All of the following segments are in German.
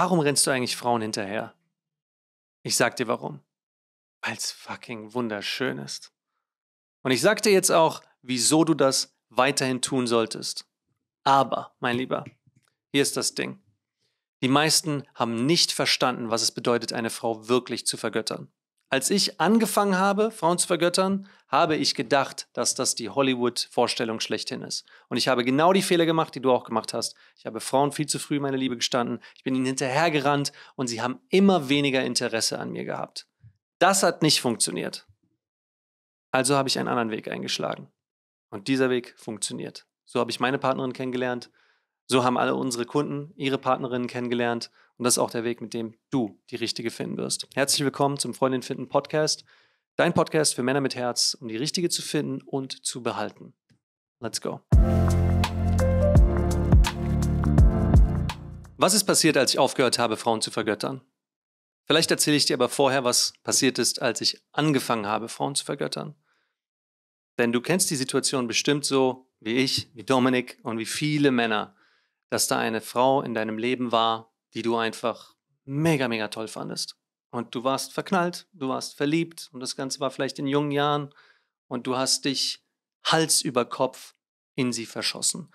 Warum rennst du eigentlich Frauen hinterher? Ich sag dir warum. Weil es fucking wunderschön ist. Und ich sag dir jetzt auch, wieso du das weiterhin tun solltest. Aber, mein Lieber, hier ist das Ding. Die meisten haben nicht verstanden, was es bedeutet, eine Frau wirklich zu vergöttern. Als ich angefangen habe, Frauen zu vergöttern, habe ich gedacht, dass das die Hollywood-Vorstellung schlechthin ist. Und ich habe genau die Fehler gemacht, die du auch gemacht hast. Ich habe Frauen viel zu früh meine Liebe gestanden. Ich bin ihnen hinterhergerannt und sie haben immer weniger Interesse an mir gehabt. Das hat nicht funktioniert. Also habe ich einen anderen Weg eingeschlagen. Und dieser Weg funktioniert. So habe ich meine Partnerin kennengelernt. So haben alle unsere Kunden ihre Partnerinnen kennengelernt und das ist auch der Weg, mit dem du die richtige finden wirst. Herzlich willkommen zum Freundin finden Podcast, dein Podcast für Männer mit Herz, um die richtige zu finden und zu behalten. Let's go. Was ist passiert, als ich aufgehört habe, Frauen zu vergöttern? Vielleicht erzähle ich dir aber vorher, was passiert ist, als ich angefangen habe, Frauen zu vergöttern. Denn du kennst die Situation bestimmt so wie ich, wie Dominik und wie viele Männer dass da eine Frau in deinem Leben war, die du einfach mega, mega toll fandest. Und du warst verknallt, du warst verliebt und das Ganze war vielleicht in jungen Jahren und du hast dich Hals über Kopf in sie verschossen.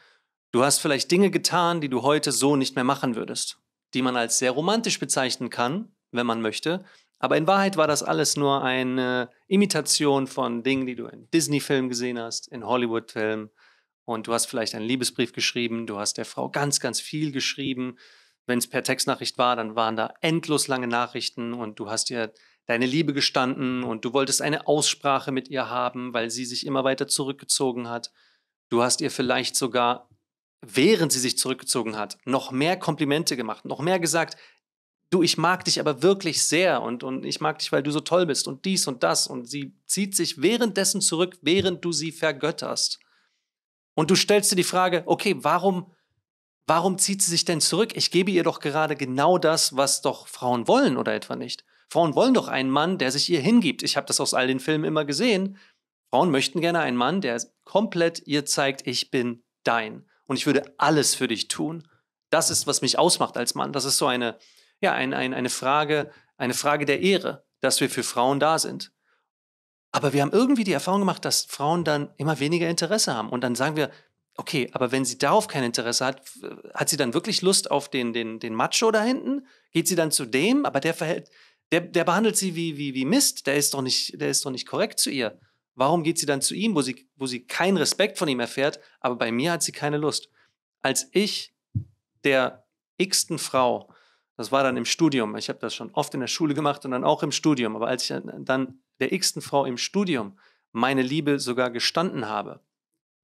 Du hast vielleicht Dinge getan, die du heute so nicht mehr machen würdest, die man als sehr romantisch bezeichnen kann, wenn man möchte, aber in Wahrheit war das alles nur eine Imitation von Dingen, die du in Disney-Filmen gesehen hast, in Hollywood-Filmen und du hast vielleicht einen Liebesbrief geschrieben, du hast der Frau ganz, ganz viel geschrieben. Wenn es per Textnachricht war, dann waren da endlos lange Nachrichten und du hast ihr deine Liebe gestanden und du wolltest eine Aussprache mit ihr haben, weil sie sich immer weiter zurückgezogen hat. Du hast ihr vielleicht sogar, während sie sich zurückgezogen hat, noch mehr Komplimente gemacht, noch mehr gesagt, du, ich mag dich aber wirklich sehr und, und ich mag dich, weil du so toll bist und dies und das. Und sie zieht sich währenddessen zurück, während du sie vergötterst. Und du stellst dir die Frage, okay, warum, warum zieht sie sich denn zurück? Ich gebe ihr doch gerade genau das, was doch Frauen wollen oder etwa nicht. Frauen wollen doch einen Mann, der sich ihr hingibt. Ich habe das aus all den Filmen immer gesehen. Frauen möchten gerne einen Mann, der komplett ihr zeigt, ich bin dein und ich würde alles für dich tun. Das ist, was mich ausmacht als Mann. Das ist so eine, ja, ein, ein, eine Frage, eine Frage der Ehre, dass wir für Frauen da sind. Aber wir haben irgendwie die Erfahrung gemacht, dass Frauen dann immer weniger Interesse haben. Und dann sagen wir, okay, aber wenn sie darauf kein Interesse hat, äh, hat sie dann wirklich Lust auf den, den, den Macho da hinten? Geht sie dann zu dem, aber der verhält, der, der behandelt sie wie, wie, wie Mist, der ist, doch nicht, der ist doch nicht korrekt zu ihr. Warum geht sie dann zu ihm, wo sie, wo sie keinen Respekt von ihm erfährt, aber bei mir hat sie keine Lust? Als ich der x-ten Frau, das war dann im Studium, ich habe das schon oft in der Schule gemacht und dann auch im Studium, aber als ich dann der x-ten Frau im Studium meine Liebe sogar gestanden habe,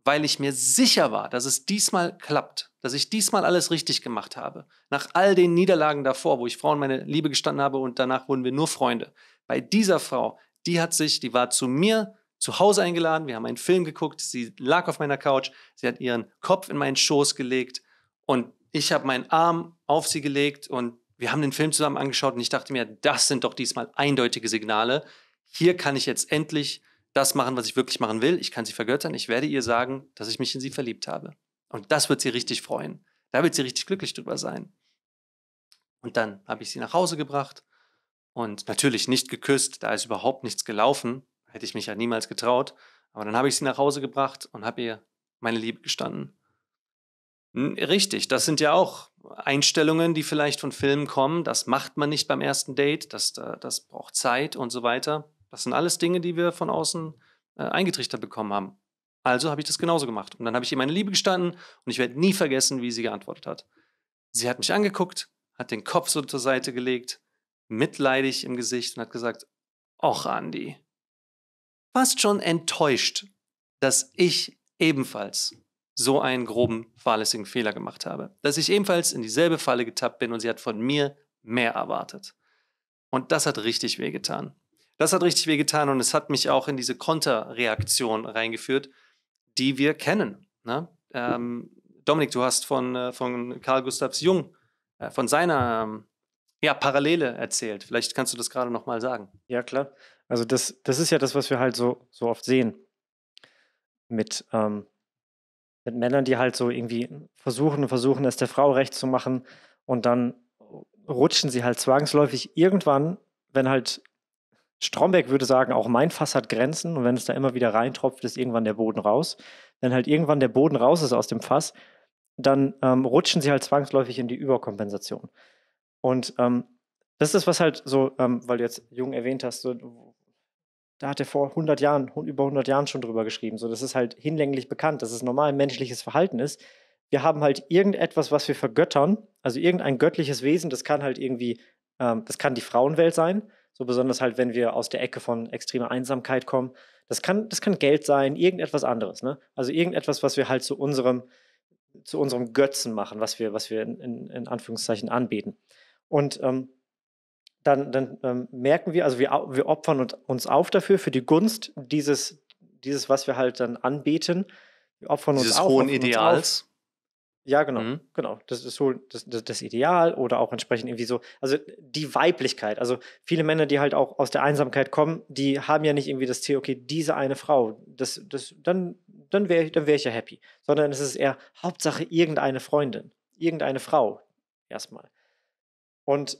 weil ich mir sicher war, dass es diesmal klappt, dass ich diesmal alles richtig gemacht habe. Nach all den Niederlagen davor, wo ich Frauen meine Liebe gestanden habe und danach wurden wir nur Freunde. Bei dieser Frau, die hat sich, die war zu mir zu Hause eingeladen, wir haben einen Film geguckt, sie lag auf meiner Couch, sie hat ihren Kopf in meinen Schoß gelegt und ich habe meinen Arm auf sie gelegt und wir haben den Film zusammen angeschaut und ich dachte mir, das sind doch diesmal eindeutige Signale, hier kann ich jetzt endlich das machen, was ich wirklich machen will. Ich kann sie vergöttern. Ich werde ihr sagen, dass ich mich in sie verliebt habe. Und das wird sie richtig freuen. Da wird sie richtig glücklich drüber sein. Und dann habe ich sie nach Hause gebracht und natürlich nicht geküsst. Da ist überhaupt nichts gelaufen. Hätte ich mich ja niemals getraut. Aber dann habe ich sie nach Hause gebracht und habe ihr meine Liebe gestanden. Richtig, das sind ja auch Einstellungen, die vielleicht von Filmen kommen. Das macht man nicht beim ersten Date, das, das braucht Zeit und so weiter. Das sind alles Dinge, die wir von außen äh, eingetrichtert bekommen haben. Also habe ich das genauso gemacht. Und dann habe ich ihr meine Liebe gestanden und ich werde nie vergessen, wie sie geantwortet hat. Sie hat mich angeguckt, hat den Kopf so zur Seite gelegt, mitleidig im Gesicht und hat gesagt, Och, Andi, fast schon enttäuscht, dass ich ebenfalls so einen groben, fahrlässigen Fehler gemacht habe. Dass ich ebenfalls in dieselbe Falle getappt bin und sie hat von mir mehr erwartet. Und das hat richtig wehgetan. Das hat richtig wehgetan und es hat mich auch in diese Konterreaktion reingeführt, die wir kennen. Ne? Ähm, Dominik, du hast von, äh, von Karl Gustavs Jung, äh, von seiner ähm, ja, Parallele erzählt. Vielleicht kannst du das gerade nochmal sagen. Ja, klar. Also das, das ist ja das, was wir halt so, so oft sehen. Mit, ähm, mit Männern, die halt so irgendwie versuchen und versuchen, es der Frau recht zu machen und dann rutschen sie halt zwangsläufig irgendwann, wenn halt Stromberg würde sagen, auch mein Fass hat Grenzen und wenn es da immer wieder reintropft, ist irgendwann der Boden raus. Wenn halt irgendwann der Boden raus ist aus dem Fass, dann ähm, rutschen sie halt zwangsläufig in die Überkompensation. Und ähm, das ist was halt so, ähm, weil du jetzt Jung erwähnt hast, so, da hat er vor 100 Jahren, über 100 Jahren schon drüber geschrieben. So, das ist halt hinlänglich bekannt, dass es normal menschliches Verhalten ist. Wir haben halt irgendetwas, was wir vergöttern, also irgendein göttliches Wesen, das kann halt irgendwie, ähm, das kann die Frauenwelt sein, so besonders halt, wenn wir aus der Ecke von extremer Einsamkeit kommen. Das kann, das kann Geld sein, irgendetwas anderes. Ne? Also irgendetwas, was wir halt zu unserem, zu unserem Götzen machen, was wir, was wir in, in, Anführungszeichen anbeten. Und ähm, dann, dann ähm, merken wir, also wir, wir opfern uns auf dafür, für die Gunst dieses, dieses, was wir halt dann anbeten. Wir opfern dieses uns auf. Dieses hohen Ideals. Ja, genau, mhm. genau. Das ist so das, das, das, Ideal oder auch entsprechend irgendwie so, also die Weiblichkeit. Also viele Männer, die halt auch aus der Einsamkeit kommen, die haben ja nicht irgendwie das Ziel, okay, diese eine Frau, das, das, dann, dann wäre ich, dann wär ich ja happy. Sondern es ist eher Hauptsache irgendeine Freundin, irgendeine Frau erstmal. Und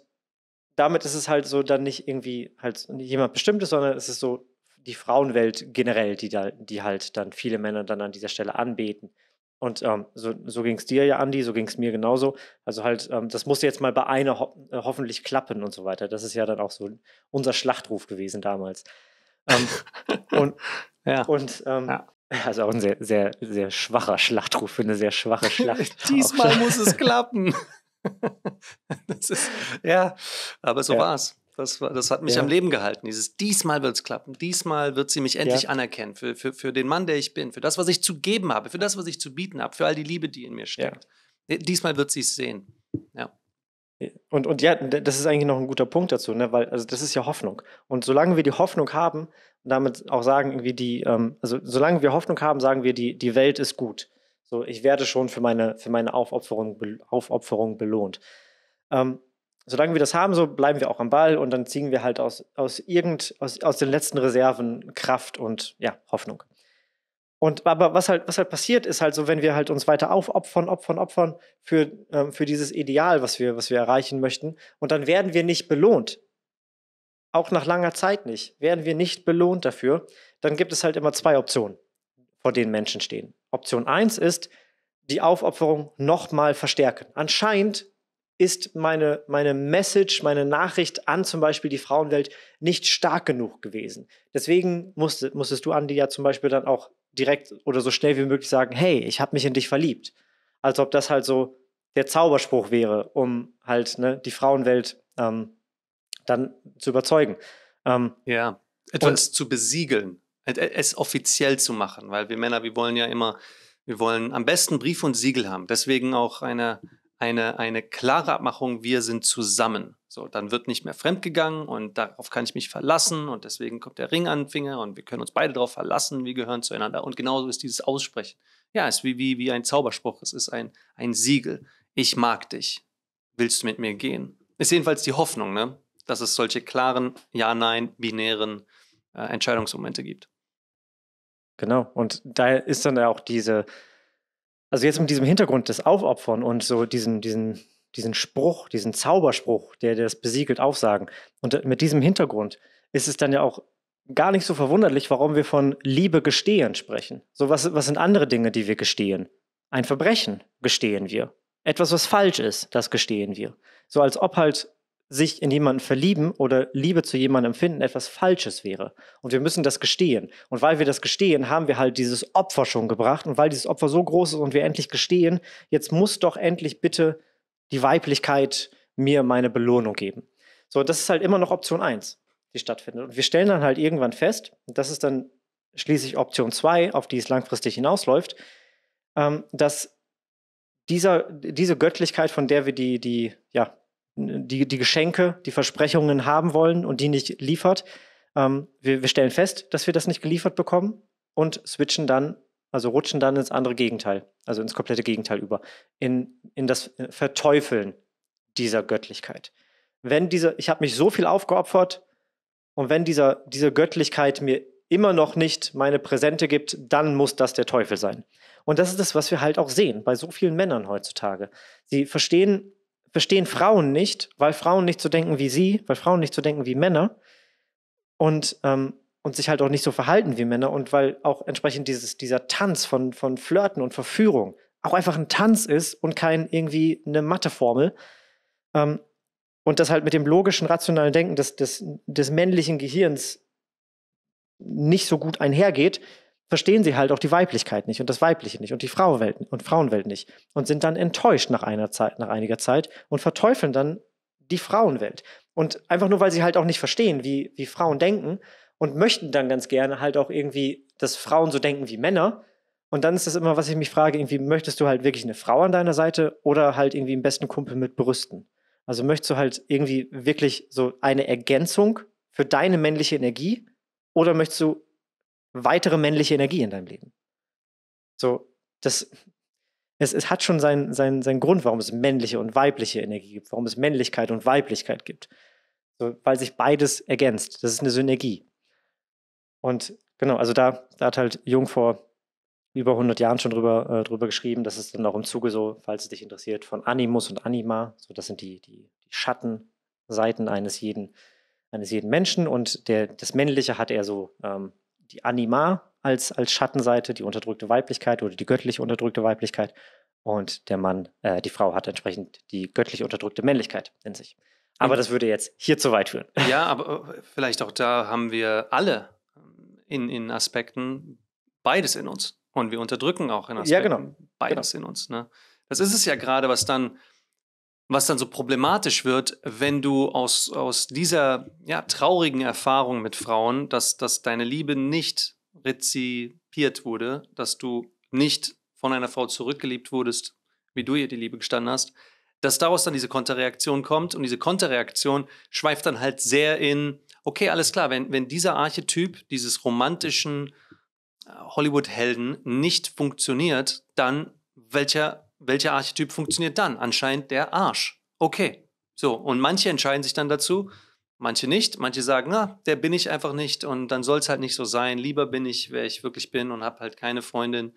damit ist es halt so dann nicht irgendwie halt jemand Bestimmtes, sondern es ist so die Frauenwelt generell, die, da, die halt dann viele Männer dann an dieser Stelle anbeten. Und ähm, so, so ging es dir ja, Andi, so ging es mir genauso. Also halt, ähm, das musste jetzt mal bei einer ho äh, hoffentlich klappen und so weiter. Das ist ja dann auch so unser Schlachtruf gewesen damals. Ähm, und ja. und ähm, ja. also auch ein sehr, sehr, sehr schwacher Schlachtruf für eine sehr schwache Schlacht. Diesmal muss es klappen. das ist, ja, aber so ja. war's das, war, das hat mich ja. am Leben gehalten. Dieses, diesmal wird es klappen, diesmal wird sie mich endlich ja. anerkennen für, für, für den Mann, der ich bin, für das, was ich zu geben habe, für das, was ich zu bieten habe, für all die Liebe, die in mir steckt. Ja. Diesmal wird sie es sehen. Ja. Und, und ja, das ist eigentlich noch ein guter Punkt dazu, ne? weil also das ist ja Hoffnung. Und solange wir die Hoffnung haben, damit auch sagen, irgendwie die, ähm, also solange wir Hoffnung haben, sagen wir, die, die Welt ist gut. So, ich werde schon für meine, für meine Aufopferung, Aufopferung belohnt. Ähm, solange wir das haben, so bleiben wir auch am Ball und dann ziehen wir halt aus, aus, irgend, aus, aus den letzten Reserven Kraft und ja, Hoffnung. Und aber was halt, was halt passiert, ist halt so, wenn wir halt uns weiter aufopfern, opfern, opfern für, ähm, für dieses Ideal, was wir, was wir erreichen möchten. Und dann werden wir nicht belohnt. Auch nach langer Zeit nicht. Werden wir nicht belohnt dafür. Dann gibt es halt immer zwei Optionen, vor denen Menschen stehen. Option 1 ist, die Aufopferung nochmal verstärken. Anscheinend ist meine, meine Message, meine Nachricht an zum Beispiel die Frauenwelt nicht stark genug gewesen. Deswegen musste, musstest du, Andi, ja zum Beispiel dann auch direkt oder so schnell wie möglich sagen, hey, ich habe mich in dich verliebt. Als ob das halt so der Zauberspruch wäre, um halt ne, die Frauenwelt ähm, dann zu überzeugen. Ähm, ja, etwas zu besiegeln, es offiziell zu machen, weil wir Männer, wir wollen ja immer, wir wollen am besten Brief und Siegel haben. Deswegen auch eine eine, eine klare Abmachung, wir sind zusammen. So, dann wird nicht mehr fremdgegangen und darauf kann ich mich verlassen und deswegen kommt der Ring an den Finger und wir können uns beide darauf verlassen, wir gehören zueinander. Und genauso ist dieses Aussprechen. Ja, es ist wie, wie, wie ein Zauberspruch, es ist ein, ein Siegel. Ich mag dich. Willst du mit mir gehen? Ist jedenfalls die Hoffnung, ne? dass es solche klaren, ja, nein, binären äh, Entscheidungsmomente gibt. Genau, und da ist dann auch diese also jetzt mit diesem Hintergrund des Aufopfern und so diesen, diesen, diesen Spruch, diesen Zauberspruch, der, der das besiegelt, aufsagen. Und mit diesem Hintergrund ist es dann ja auch gar nicht so verwunderlich, warum wir von Liebe gestehen sprechen. So, was, was sind andere Dinge, die wir gestehen? Ein Verbrechen gestehen wir. Etwas, was falsch ist, das gestehen wir. So als ob halt sich in jemanden verlieben oder Liebe zu jemandem empfinden etwas Falsches wäre. Und wir müssen das gestehen. Und weil wir das gestehen, haben wir halt dieses Opfer schon gebracht. Und weil dieses Opfer so groß ist und wir endlich gestehen, jetzt muss doch endlich bitte die Weiblichkeit mir meine Belohnung geben. So, das ist halt immer noch Option 1, die stattfindet. Und wir stellen dann halt irgendwann fest, und das ist dann schließlich Option 2, auf die es langfristig hinausläuft, ähm, dass dieser, diese Göttlichkeit, von der wir die, die ja, die, die Geschenke, die Versprechungen haben wollen und die nicht liefert. Ähm, wir, wir stellen fest, dass wir das nicht geliefert bekommen und switchen dann, also rutschen dann ins andere Gegenteil, also ins komplette Gegenteil über, in, in das Verteufeln dieser Göttlichkeit. Wenn diese, ich habe mich so viel aufgeopfert und wenn dieser, diese Göttlichkeit mir immer noch nicht meine Präsente gibt, dann muss das der Teufel sein. Und das ist das, was wir halt auch sehen bei so vielen Männern heutzutage. Sie verstehen verstehen Frauen nicht, weil Frauen nicht so denken wie sie, weil Frauen nicht so denken wie Männer und, ähm, und sich halt auch nicht so verhalten wie Männer und weil auch entsprechend dieses, dieser Tanz von, von Flirten und Verführung auch einfach ein Tanz ist und kein irgendwie eine Matheformel. Ähm, und das halt mit dem logischen, rationalen Denken des, des, des männlichen Gehirns nicht so gut einhergeht, verstehen sie halt auch die Weiblichkeit nicht und das Weibliche nicht und die Frauenwelt und Frauenwelt nicht und sind dann enttäuscht nach einer Zeit, nach einiger Zeit und verteufeln dann die Frauenwelt. Und einfach nur, weil sie halt auch nicht verstehen, wie, wie Frauen denken und möchten dann ganz gerne halt auch irgendwie, dass Frauen so denken wie Männer. Und dann ist das immer, was ich mich frage, irgendwie möchtest du halt wirklich eine Frau an deiner Seite oder halt irgendwie einen besten Kumpel mit Brüsten? Also möchtest du halt irgendwie wirklich so eine Ergänzung für deine männliche Energie oder möchtest du weitere männliche Energie in deinem Leben. So, das, es, es hat schon seinen sein, sein Grund, warum es männliche und weibliche Energie gibt, warum es Männlichkeit und Weiblichkeit gibt. So, weil sich beides ergänzt. Das ist eine Synergie. Und genau, also da, da hat halt Jung vor über 100 Jahren schon drüber, äh, drüber geschrieben. Das ist dann auch im Zuge so, falls es dich interessiert, von Animus und Anima. So, das sind die, die, die Schattenseiten eines jeden, eines jeden Menschen. Und der, das Männliche hat er so ähm, die Anima als, als Schattenseite, die unterdrückte Weiblichkeit oder die göttliche unterdrückte Weiblichkeit. Und der Mann, äh, die Frau hat entsprechend die göttlich unterdrückte Männlichkeit in sich. Aber das würde jetzt hier zu weit führen. Ja, aber äh, vielleicht auch da haben wir alle ähm, in, in Aspekten beides in uns. Und wir unterdrücken auch in Aspekten ja, genau. beides genau. in uns. Ne? Das ist es ja gerade, was dann was dann so problematisch wird, wenn du aus, aus dieser ja, traurigen Erfahrung mit Frauen, dass, dass deine Liebe nicht rezipiert wurde, dass du nicht von einer Frau zurückgeliebt wurdest, wie du ihr die Liebe gestanden hast, dass daraus dann diese Konterreaktion kommt und diese Konterreaktion schweift dann halt sehr in, okay, alles klar, wenn, wenn dieser Archetyp dieses romantischen äh, Hollywood-Helden nicht funktioniert, dann welcher welcher Archetyp funktioniert dann? Anscheinend der Arsch. Okay. So, und manche entscheiden sich dann dazu, manche nicht. Manche sagen, na, ah, der bin ich einfach nicht und dann soll es halt nicht so sein. Lieber bin ich, wer ich wirklich bin und habe halt keine Freundin,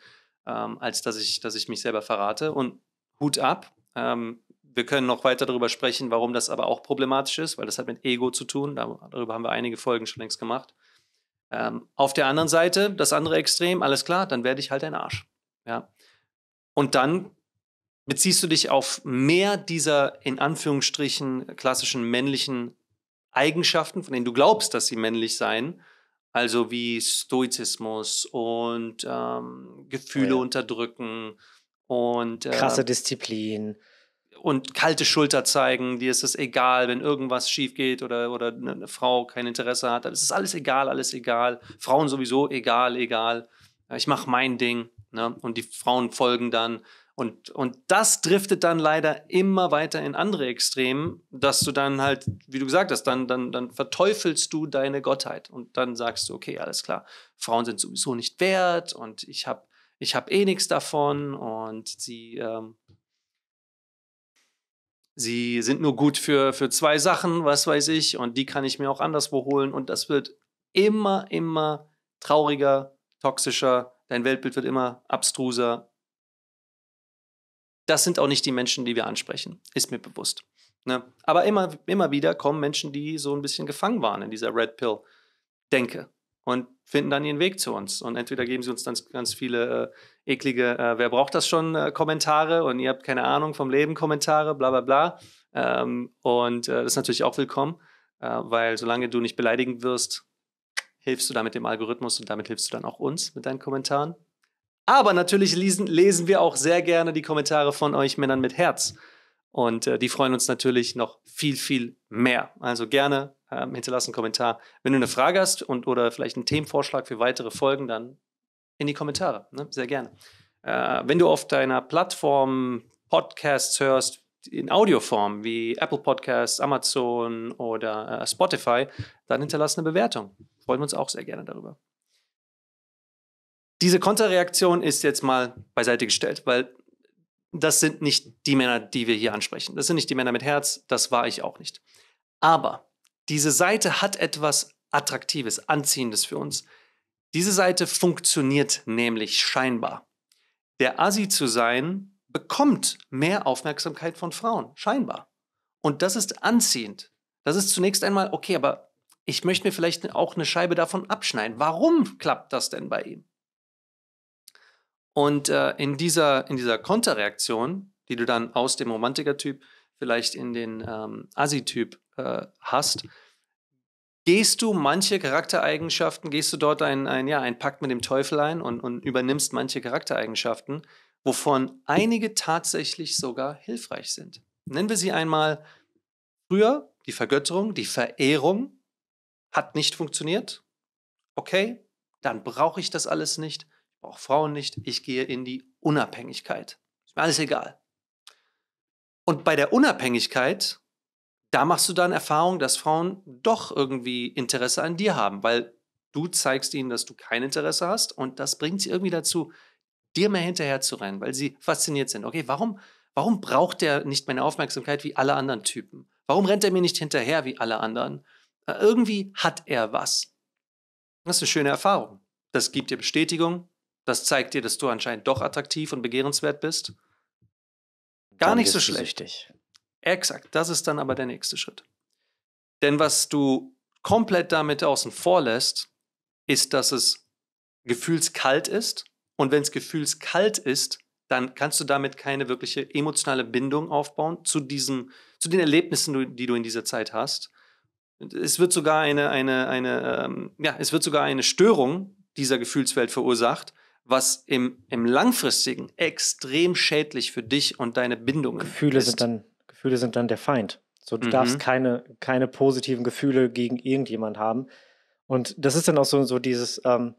ähm, als dass ich, dass ich mich selber verrate. Und Hut ab. Ähm, wir können noch weiter darüber sprechen, warum das aber auch problematisch ist, weil das hat mit Ego zu tun. Darüber haben wir einige Folgen schon längst gemacht. Ähm, auf der anderen Seite, das andere Extrem, alles klar, dann werde ich halt ein Arsch. Ja. Und dann beziehst du dich auf mehr dieser in Anführungsstrichen klassischen männlichen Eigenschaften, von denen du glaubst, dass sie männlich seien, also wie Stoizismus und ähm, Gefühle ja. unterdrücken und äh, krasse Disziplin und kalte Schulter zeigen, dir ist es egal, wenn irgendwas schief geht oder, oder ne, eine Frau kein Interesse hat, es ist alles egal, alles egal, Frauen sowieso egal, egal, ich mache mein Ding ne? und die Frauen folgen dann und, und das driftet dann leider immer weiter in andere Extremen, dass du dann halt, wie du gesagt hast, dann, dann, dann verteufelst du deine Gottheit und dann sagst du, okay, alles klar, Frauen sind sowieso nicht wert und ich habe ich hab eh nichts davon und sie, ähm, sie sind nur gut für, für zwei Sachen, was weiß ich, und die kann ich mir auch anderswo holen und das wird immer, immer trauriger, toxischer, dein Weltbild wird immer abstruser, das sind auch nicht die Menschen, die wir ansprechen, ist mir bewusst. Ne? Aber immer, immer wieder kommen Menschen, die so ein bisschen gefangen waren in dieser Red Pill, denke und finden dann ihren Weg zu uns. Und entweder geben sie uns dann ganz viele äh, eklige, äh, wer braucht das schon, äh, Kommentare und ihr habt keine Ahnung vom Leben, Kommentare, bla bla bla. Ähm, und äh, das ist natürlich auch willkommen, äh, weil solange du nicht beleidigen wirst, hilfst du damit dem Algorithmus und damit hilfst du dann auch uns mit deinen Kommentaren. Aber natürlich lesen, lesen wir auch sehr gerne die Kommentare von euch Männern mit Herz. Und äh, die freuen uns natürlich noch viel, viel mehr. Also gerne ähm, hinterlassen einen Kommentar. Wenn du eine Frage hast und oder vielleicht einen Themenvorschlag für weitere Folgen, dann in die Kommentare. Ne? Sehr gerne. Äh, wenn du auf deiner Plattform Podcasts hörst, in Audioform wie Apple Podcasts, Amazon oder äh, Spotify, dann hinterlass eine Bewertung. Freuen wir uns auch sehr gerne darüber. Diese Konterreaktion ist jetzt mal beiseite gestellt, weil das sind nicht die Männer, die wir hier ansprechen. Das sind nicht die Männer mit Herz, das war ich auch nicht. Aber diese Seite hat etwas Attraktives, Anziehendes für uns. Diese Seite funktioniert nämlich scheinbar. Der Asi zu sein bekommt mehr Aufmerksamkeit von Frauen, scheinbar. Und das ist anziehend. Das ist zunächst einmal okay, aber ich möchte mir vielleicht auch eine Scheibe davon abschneiden. Warum klappt das denn bei ihm? Und äh, in, dieser, in dieser Konterreaktion, die du dann aus dem Romantiker-Typ vielleicht in den ähm, Asi-Typ äh, hast, gehst du manche Charaktereigenschaften, gehst du dort ein, ein, ja, ein Pakt mit dem Teufel ein und, und übernimmst manche Charaktereigenschaften, wovon einige tatsächlich sogar hilfreich sind. Nennen wir sie einmal früher, die Vergötterung, die Verehrung hat nicht funktioniert. Okay, dann brauche ich das alles nicht brauche Frauen nicht, ich gehe in die Unabhängigkeit. Ist mir alles egal. Und bei der Unabhängigkeit, da machst du dann Erfahrung, dass Frauen doch irgendwie Interesse an dir haben, weil du zeigst ihnen, dass du kein Interesse hast und das bringt sie irgendwie dazu, dir mehr hinterher zu rennen, weil sie fasziniert sind. Okay, warum, warum braucht der nicht meine Aufmerksamkeit wie alle anderen Typen? Warum rennt er mir nicht hinterher wie alle anderen? Äh, irgendwie hat er was. Das ist eine schöne Erfahrung. Das gibt dir Bestätigung, das zeigt dir, dass du anscheinend doch attraktiv und begehrenswert bist. Gar dann nicht so schlecht. Süchtig. Exakt, das ist dann aber der nächste Schritt. Denn was du komplett damit außen vor lässt, ist, dass es gefühlskalt ist. Und wenn es gefühlskalt ist, dann kannst du damit keine wirkliche emotionale Bindung aufbauen zu, diesem, zu den Erlebnissen, die du in dieser Zeit hast. Es wird sogar eine, eine, eine, ähm, ja, es wird sogar eine Störung dieser Gefühlswelt verursacht, was im, im langfristigen extrem schädlich für dich und deine Bindungen ist. dann, Gefühle sind dann der Feind. So, du mhm. darfst keine, keine positiven Gefühle gegen irgendjemand haben. Und das ist dann auch so, so dieses, ähm,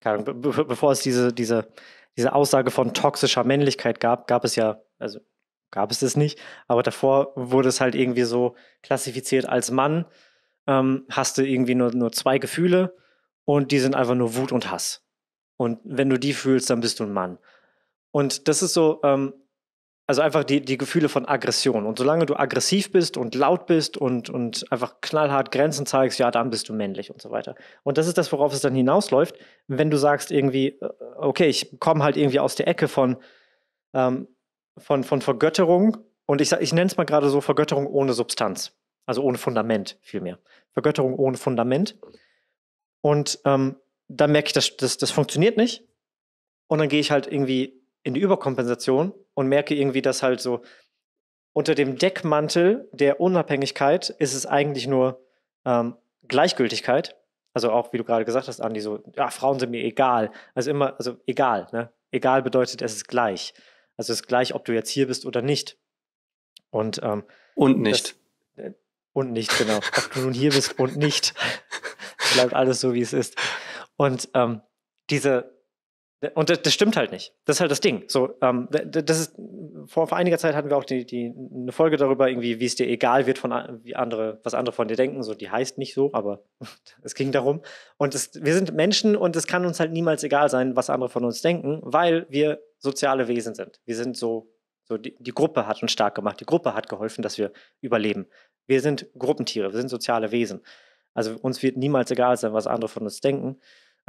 keine Ahnung, be bevor es diese, diese, diese Aussage von toxischer Männlichkeit gab, gab es ja, also gab es das nicht, aber davor wurde es halt irgendwie so klassifiziert als Mann, ähm, hast du irgendwie nur, nur zwei Gefühle und die sind einfach nur Wut und Hass. Und wenn du die fühlst, dann bist du ein Mann. Und das ist so, ähm, also einfach die, die Gefühle von Aggression. Und solange du aggressiv bist und laut bist und, und einfach knallhart Grenzen zeigst, ja, dann bist du männlich und so weiter. Und das ist das, worauf es dann hinausläuft, wenn du sagst irgendwie, äh, okay, ich komme halt irgendwie aus der Ecke von, ähm, von, von Vergötterung und ich, ich nenne es mal gerade so Vergötterung ohne Substanz, also ohne Fundament vielmehr. Vergötterung ohne Fundament. Und ähm, dann merke ich, das, das, das funktioniert nicht. Und dann gehe ich halt irgendwie in die Überkompensation und merke irgendwie, dass halt so unter dem Deckmantel der Unabhängigkeit ist es eigentlich nur ähm, Gleichgültigkeit. Also auch, wie du gerade gesagt hast, Andi, so, ja, Frauen sind mir egal. Also immer, also egal, ne? Egal bedeutet, es ist gleich. Also es ist gleich, ob du jetzt hier bist oder nicht. Und, ähm, und nicht. Das, äh, und nicht, genau. ob du nun hier bist und nicht. Bleibt alles so, wie es ist. Und ähm, diese, und das, das, stimmt halt nicht. Das ist halt das Ding. So, ähm, das ist, vor, vor einiger Zeit hatten wir auch die, die, eine Folge darüber, irgendwie, wie es dir egal wird, von, wie andere, was andere von dir denken. So, die heißt nicht so, aber es ging darum. Und es, wir sind Menschen und es kann uns halt niemals egal sein, was andere von uns denken, weil wir soziale Wesen sind. Wir sind so, so die, die Gruppe hat uns stark gemacht. Die Gruppe hat geholfen, dass wir überleben. Wir sind Gruppentiere, wir sind soziale Wesen. Also uns wird niemals egal sein, was andere von uns denken.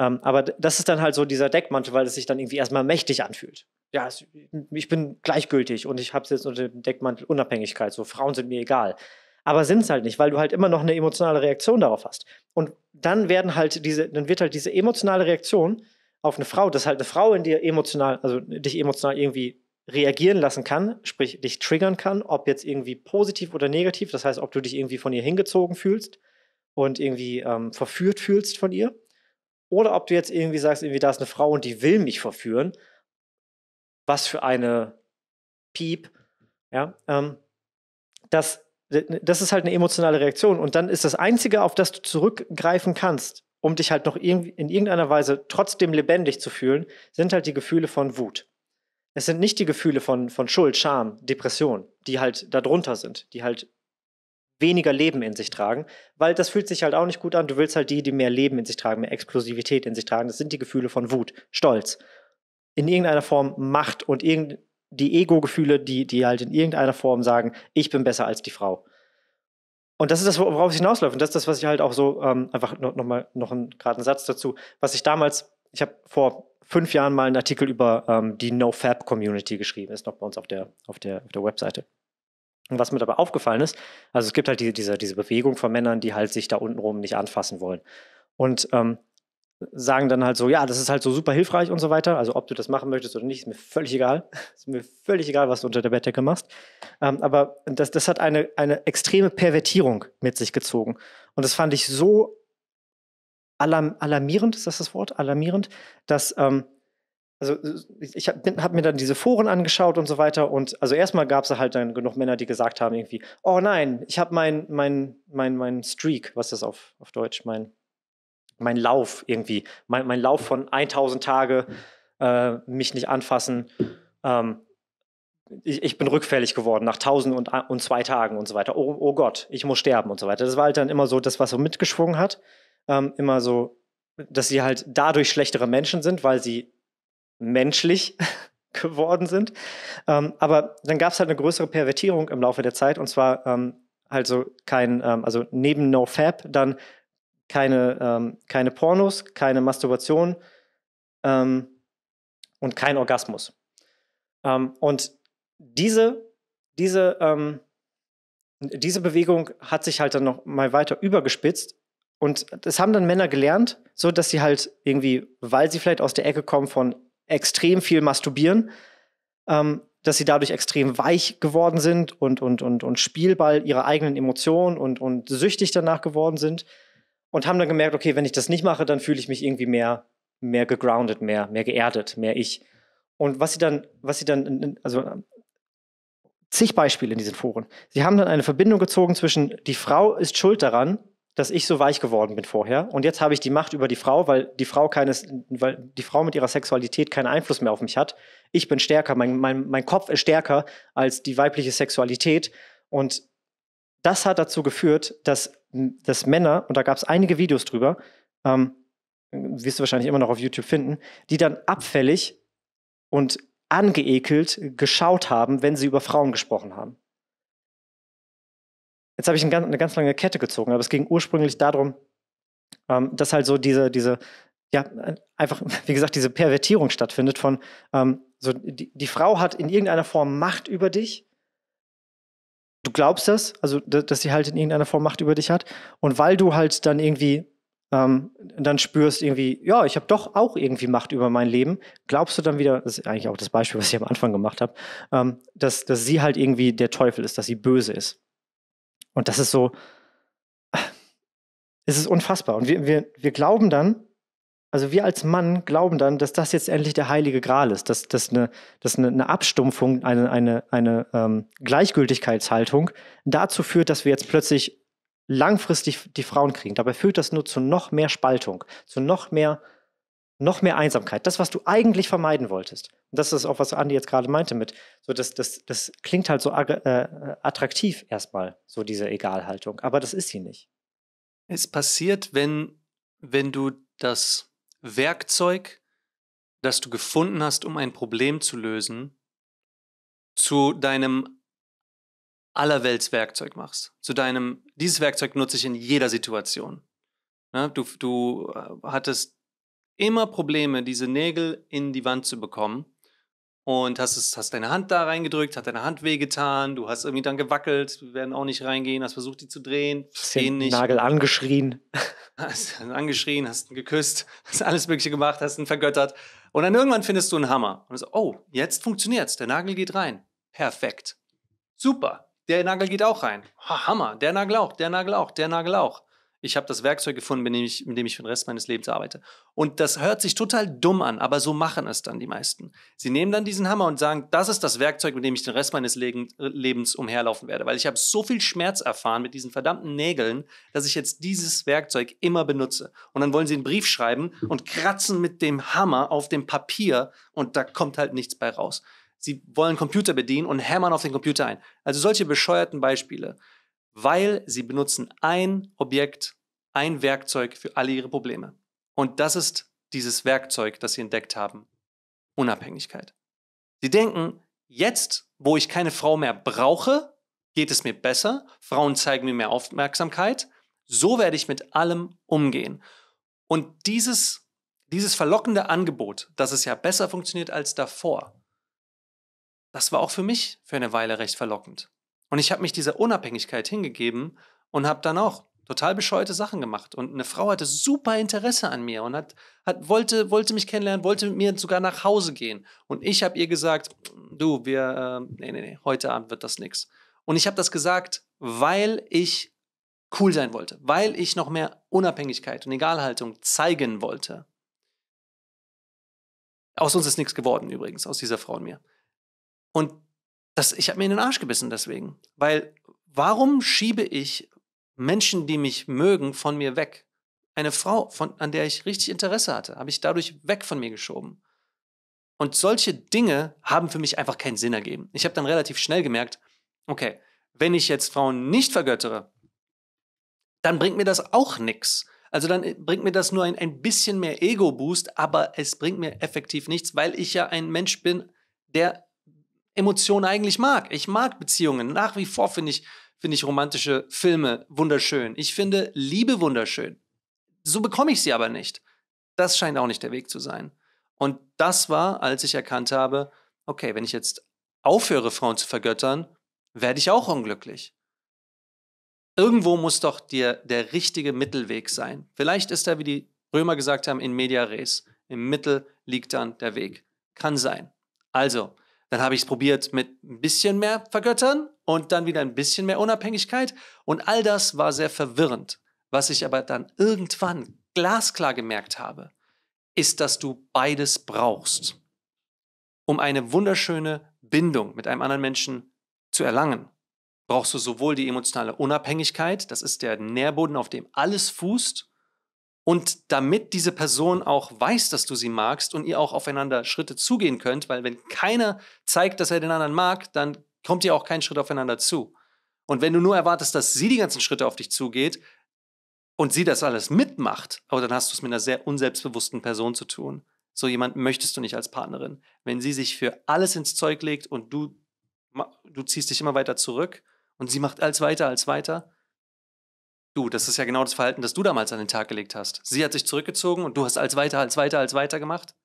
Ähm, aber das ist dann halt so dieser Deckmantel, weil es sich dann irgendwie erstmal mächtig anfühlt. Ja, es, ich bin gleichgültig und ich habe es jetzt unter dem Deckmantel Unabhängigkeit. So, Frauen sind mir egal. Aber sind es halt nicht, weil du halt immer noch eine emotionale Reaktion darauf hast. Und dann werden halt diese, dann wird halt diese emotionale Reaktion auf eine Frau, dass halt eine Frau in dir emotional, also dich emotional irgendwie reagieren lassen kann, sprich dich triggern kann, ob jetzt irgendwie positiv oder negativ, das heißt, ob du dich irgendwie von ihr hingezogen fühlst und irgendwie ähm, verführt fühlst von ihr oder ob du jetzt irgendwie sagst, irgendwie da ist eine Frau und die will mich verführen. Was für eine Piep. Ja, ähm, das, das ist halt eine emotionale Reaktion. Und dann ist das Einzige, auf das du zurückgreifen kannst, um dich halt noch in irgendeiner Weise trotzdem lebendig zu fühlen, sind halt die Gefühle von Wut. Es sind nicht die Gefühle von, von Schuld, Scham, Depression, die halt darunter sind, die halt weniger Leben in sich tragen, weil das fühlt sich halt auch nicht gut an. Du willst halt die, die mehr Leben in sich tragen, mehr Explosivität in sich tragen. Das sind die Gefühle von Wut, Stolz, in irgendeiner Form Macht und irgend die Ego-Gefühle, die, die halt in irgendeiner Form sagen, ich bin besser als die Frau. Und das ist das, worauf es hinausläuft. Und das ist das, was ich halt auch so, ähm, einfach noch, noch mal noch ein, gerade einen Satz dazu, was ich damals, ich habe vor fünf Jahren mal einen Artikel über ähm, die NoFab-Community geschrieben, ist noch bei uns auf der, auf der, auf der Webseite. Und was mir dabei aufgefallen ist, also es gibt halt die, diese, diese Bewegung von Männern, die halt sich da untenrum nicht anfassen wollen. Und ähm, sagen dann halt so, ja, das ist halt so super hilfreich und so weiter. Also ob du das machen möchtest oder nicht, ist mir völlig egal. Ist mir völlig egal, was du unter der Bettdecke machst. Ähm, aber das, das hat eine, eine extreme Pervertierung mit sich gezogen. Und das fand ich so alarm, alarmierend, ist das das Wort? Alarmierend, dass ähm, also ich habe hab mir dann diese Foren angeschaut und so weiter und also erstmal gab es halt dann genug Männer, die gesagt haben irgendwie, oh nein, ich habe mein, mein, mein, mein Streak, was ist auf, auf Deutsch, mein, mein Lauf irgendwie, mein, mein Lauf von 1000 Tage, äh, mich nicht anfassen, ähm, ich, ich, bin rückfällig geworden nach 1000 und, und zwei Tagen und so weiter, oh, oh Gott, ich muss sterben und so weiter. Das war halt dann immer so das, was so mitgeschwungen hat, ähm, immer so, dass sie halt dadurch schlechtere Menschen sind, weil sie menschlich geworden sind. Ähm, aber dann gab es halt eine größere Pervertierung im Laufe der Zeit und zwar ähm, also kein, ähm, also neben NoFab dann keine, ähm, keine Pornos, keine Masturbation ähm, und kein Orgasmus. Ähm, und diese, diese, diese Bewegung hat sich halt dann noch mal weiter übergespitzt und das haben dann Männer gelernt, so dass sie halt irgendwie, weil sie vielleicht aus der Ecke kommen von extrem viel masturbieren, ähm, dass sie dadurch extrem weich geworden sind und, und, und, und Spielball ihrer eigenen Emotionen und, und süchtig danach geworden sind und haben dann gemerkt, okay, wenn ich das nicht mache, dann fühle ich mich irgendwie mehr, mehr gegroundet, mehr, mehr geerdet, mehr ich. Und was sie dann, was sie dann, also zig Beispiele in diesen Foren. Sie haben dann eine Verbindung gezogen zwischen die Frau ist schuld daran, dass ich so weich geworden bin vorher und jetzt habe ich die Macht über die Frau, weil die Frau keines, weil die Frau mit ihrer Sexualität keinen Einfluss mehr auf mich hat. Ich bin stärker, mein, mein, mein Kopf ist stärker als die weibliche Sexualität und das hat dazu geführt, dass, dass Männer, und da gab es einige Videos drüber, ähm, wirst du wahrscheinlich immer noch auf YouTube finden, die dann abfällig und angeekelt geschaut haben, wenn sie über Frauen gesprochen haben. Jetzt habe ich eine ganz, eine ganz lange Kette gezogen, aber es ging ursprünglich darum, ähm, dass halt so diese, diese, ja, äh, einfach, wie gesagt, diese Pervertierung stattfindet von, ähm, so die, die Frau hat in irgendeiner Form Macht über dich. Du glaubst das, also dass sie halt in irgendeiner Form Macht über dich hat. Und weil du halt dann irgendwie ähm, dann spürst irgendwie, ja, ich habe doch auch irgendwie Macht über mein Leben, glaubst du dann wieder, das ist eigentlich auch das Beispiel, was ich am Anfang gemacht habe, ähm, dass, dass sie halt irgendwie der Teufel ist, dass sie böse ist. Und das ist so, es ist unfassbar. Und wir, wir, wir glauben dann, also wir als Mann glauben dann, dass das jetzt endlich der heilige Gral ist, dass, dass, eine, dass eine, eine Abstumpfung, eine, eine, eine ähm, Gleichgültigkeitshaltung dazu führt, dass wir jetzt plötzlich langfristig die Frauen kriegen. Dabei führt das nur zu noch mehr Spaltung, zu noch mehr noch mehr Einsamkeit, das, was du eigentlich vermeiden wolltest. Und das ist auch, was Andi jetzt gerade meinte mit, so das, das, das klingt halt so äh, äh, attraktiv erstmal, so diese Egalhaltung, aber das ist sie nicht. Es passiert, wenn, wenn du das Werkzeug, das du gefunden hast, um ein Problem zu lösen, zu deinem Allerweltswerkzeug machst. Zu deinem, dieses Werkzeug nutze ich in jeder Situation. Ne? Du, du äh, hattest immer Probleme, diese Nägel in die Wand zu bekommen. Und hast, es, hast deine Hand da reingedrückt, hat deine Hand wehgetan, du hast irgendwie dann gewackelt, werden auch nicht reingehen, hast versucht, die zu drehen, Den nicht. Nagel angeschrien. Hast angeschrien, hast ihn geküsst, hast alles Mögliche gemacht, hast ihn vergöttert. Und dann irgendwann findest du einen Hammer. Und so, oh, jetzt funktioniert's, der Nagel geht rein. Perfekt. Super. Der Nagel geht auch rein. Ha, Hammer. Der Nagel auch, der Nagel auch, der Nagel auch ich habe das Werkzeug gefunden, mit dem, ich, mit dem ich für den Rest meines Lebens arbeite. Und das hört sich total dumm an, aber so machen es dann die meisten. Sie nehmen dann diesen Hammer und sagen, das ist das Werkzeug, mit dem ich den Rest meines äh, Lebens umherlaufen werde, weil ich habe so viel Schmerz erfahren mit diesen verdammten Nägeln, dass ich jetzt dieses Werkzeug immer benutze. Und dann wollen sie einen Brief schreiben und kratzen mit dem Hammer auf dem Papier und da kommt halt nichts bei raus. Sie wollen Computer bedienen und hämmern auf den Computer ein. Also solche bescheuerten Beispiele weil sie benutzen ein Objekt, ein Werkzeug für alle ihre Probleme. Und das ist dieses Werkzeug, das sie entdeckt haben. Unabhängigkeit. Sie denken, jetzt, wo ich keine Frau mehr brauche, geht es mir besser, Frauen zeigen mir mehr Aufmerksamkeit, so werde ich mit allem umgehen. Und dieses, dieses verlockende Angebot, dass es ja besser funktioniert als davor, das war auch für mich für eine Weile recht verlockend. Und ich habe mich dieser Unabhängigkeit hingegeben und habe dann auch total bescheuerte Sachen gemacht. Und eine Frau hatte super Interesse an mir und hat, hat, wollte, wollte mich kennenlernen, wollte mit mir sogar nach Hause gehen. Und ich habe ihr gesagt, du, wir, äh, nee, nee, nee, heute Abend wird das nichts. Und ich habe das gesagt, weil ich cool sein wollte, weil ich noch mehr Unabhängigkeit und Egalhaltung zeigen wollte. Aus uns ist nichts geworden übrigens, aus dieser Frau und mir. Und das, ich habe mir in den Arsch gebissen deswegen. Weil warum schiebe ich Menschen, die mich mögen, von mir weg? Eine Frau, von, an der ich richtig Interesse hatte, habe ich dadurch weg von mir geschoben. Und solche Dinge haben für mich einfach keinen Sinn ergeben. Ich habe dann relativ schnell gemerkt, okay, wenn ich jetzt Frauen nicht vergöttere, dann bringt mir das auch nichts. Also dann äh, bringt mir das nur ein, ein bisschen mehr Ego-Boost, aber es bringt mir effektiv nichts, weil ich ja ein Mensch bin, der Emotionen eigentlich mag. Ich mag Beziehungen. Nach wie vor finde ich, find ich romantische Filme wunderschön. Ich finde Liebe wunderschön. So bekomme ich sie aber nicht. Das scheint auch nicht der Weg zu sein. Und das war, als ich erkannt habe, okay, wenn ich jetzt aufhöre, Frauen zu vergöttern, werde ich auch unglücklich. Irgendwo muss doch der, der richtige Mittelweg sein. Vielleicht ist er, wie die Römer gesagt haben, in media res. Im Mittel liegt dann der Weg. Kann sein. Also, dann habe ich es probiert mit ein bisschen mehr Vergöttern und dann wieder ein bisschen mehr Unabhängigkeit. Und all das war sehr verwirrend. Was ich aber dann irgendwann glasklar gemerkt habe, ist, dass du beides brauchst, um eine wunderschöne Bindung mit einem anderen Menschen zu erlangen. Brauchst du sowohl die emotionale Unabhängigkeit, das ist der Nährboden, auf dem alles fußt, und damit diese Person auch weiß, dass du sie magst und ihr auch aufeinander Schritte zugehen könnt, weil wenn keiner zeigt, dass er den anderen mag, dann kommt ihr auch keinen Schritt aufeinander zu. Und wenn du nur erwartest, dass sie die ganzen Schritte auf dich zugeht und sie das alles mitmacht, aber dann hast du es mit einer sehr unselbstbewussten Person zu tun. So jemand möchtest du nicht als Partnerin. Wenn sie sich für alles ins Zeug legt und du, du ziehst dich immer weiter zurück und sie macht alles weiter, alles weiter, Du, das ist ja genau das Verhalten, das du damals an den Tag gelegt hast. Sie hat sich zurückgezogen und du hast als weiter, als weiter, als weiter gemacht.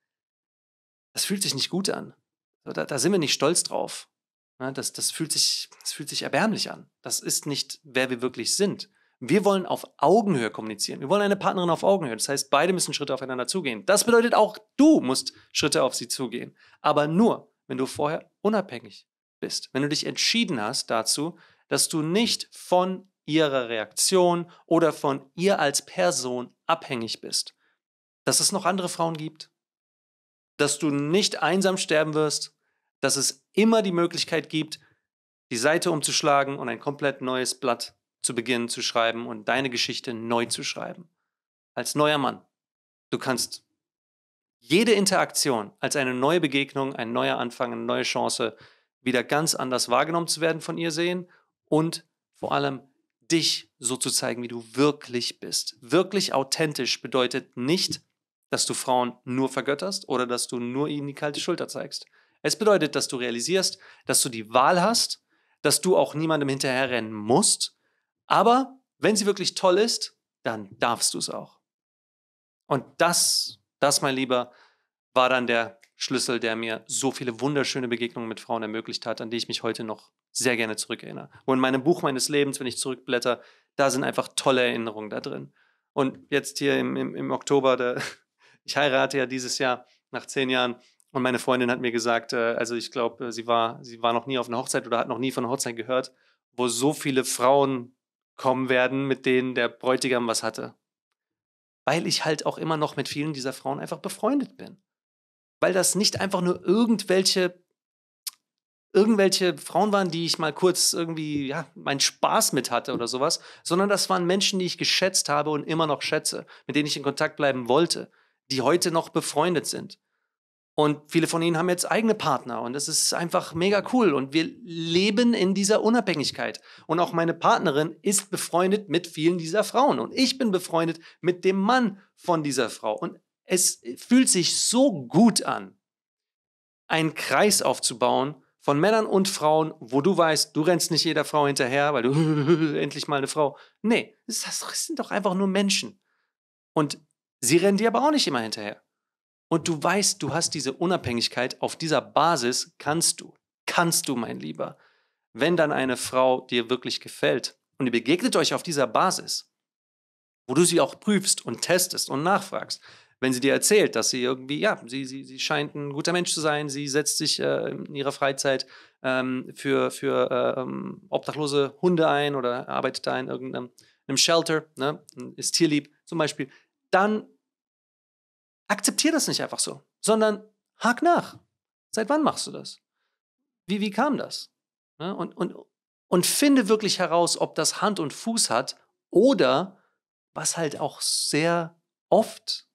Das fühlt sich nicht gut an. Da, da sind wir nicht stolz drauf. Das, das, fühlt sich, das fühlt sich erbärmlich an. Das ist nicht, wer wir wirklich sind. Wir wollen auf Augenhöhe kommunizieren. Wir wollen eine Partnerin auf Augenhöhe. Das heißt, beide müssen Schritte aufeinander zugehen. Das bedeutet auch, du musst Schritte auf sie zugehen. Aber nur, wenn du vorher unabhängig bist. Wenn du dich entschieden hast dazu, dass du nicht von ihrer Reaktion oder von ihr als Person abhängig bist. Dass es noch andere Frauen gibt, dass du nicht einsam sterben wirst, dass es immer die Möglichkeit gibt, die Seite umzuschlagen und ein komplett neues Blatt zu beginnen zu schreiben und deine Geschichte neu zu schreiben. Als neuer Mann. Du kannst jede Interaktion als eine neue Begegnung, ein neuer Anfang, eine neue Chance wieder ganz anders wahrgenommen zu werden von ihr sehen und vor allem dich so zu zeigen, wie du wirklich bist. Wirklich authentisch bedeutet nicht, dass du Frauen nur vergötterst oder dass du nur ihnen die kalte Schulter zeigst. Es bedeutet, dass du realisierst, dass du die Wahl hast, dass du auch niemandem hinterherrennen musst, aber wenn sie wirklich toll ist, dann darfst du es auch. Und das, das, mein Lieber, war dann der Schlüssel, der mir so viele wunderschöne Begegnungen mit Frauen ermöglicht hat, an die ich mich heute noch sehr gerne zurückerinnere. Wo in meinem Buch meines Lebens, wenn ich zurückblätter, da sind einfach tolle Erinnerungen da drin. Und jetzt hier im, im, im Oktober, da, ich heirate ja dieses Jahr nach zehn Jahren. Und meine Freundin hat mir gesagt, äh, also ich glaube, äh, sie war, sie war noch nie auf einer Hochzeit oder hat noch nie von einer Hochzeit gehört, wo so viele Frauen kommen werden, mit denen der Bräutigam was hatte. Weil ich halt auch immer noch mit vielen dieser Frauen einfach befreundet bin. Weil das nicht einfach nur irgendwelche irgendwelche Frauen waren, die ich mal kurz irgendwie ja, meinen Spaß mit hatte oder sowas, sondern das waren Menschen, die ich geschätzt habe und immer noch schätze, mit denen ich in Kontakt bleiben wollte, die heute noch befreundet sind. Und viele von ihnen haben jetzt eigene Partner und das ist einfach mega cool und wir leben in dieser Unabhängigkeit. Und auch meine Partnerin ist befreundet mit vielen dieser Frauen und ich bin befreundet mit dem Mann von dieser Frau und es fühlt sich so gut an, einen Kreis aufzubauen, von Männern und Frauen, wo du weißt, du rennst nicht jeder Frau hinterher, weil du endlich mal eine Frau. Nee, das, sind doch einfach nur Menschen. Und sie rennen dir aber auch nicht immer hinterher. Und du weißt, du hast diese Unabhängigkeit, auf dieser Basis kannst du, kannst du, mein Lieber, wenn dann eine Frau dir wirklich gefällt und ihr begegnet euch auf dieser Basis, wo du sie auch prüfst und testest und nachfragst, wenn sie dir erzählt, dass sie irgendwie, ja, sie, sie, sie scheint ein guter Mensch zu sein, sie setzt sich äh, in ihrer Freizeit ähm, für, für äh, ähm, obdachlose Hunde ein oder arbeitet da in irgendeinem Shelter, ne, ist tierlieb zum Beispiel, dann akzeptier das nicht einfach so, sondern hak nach. Seit wann machst du das? Wie, wie kam das? Ne, und, und, und finde wirklich heraus, ob das Hand und Fuß hat oder was halt auch sehr oft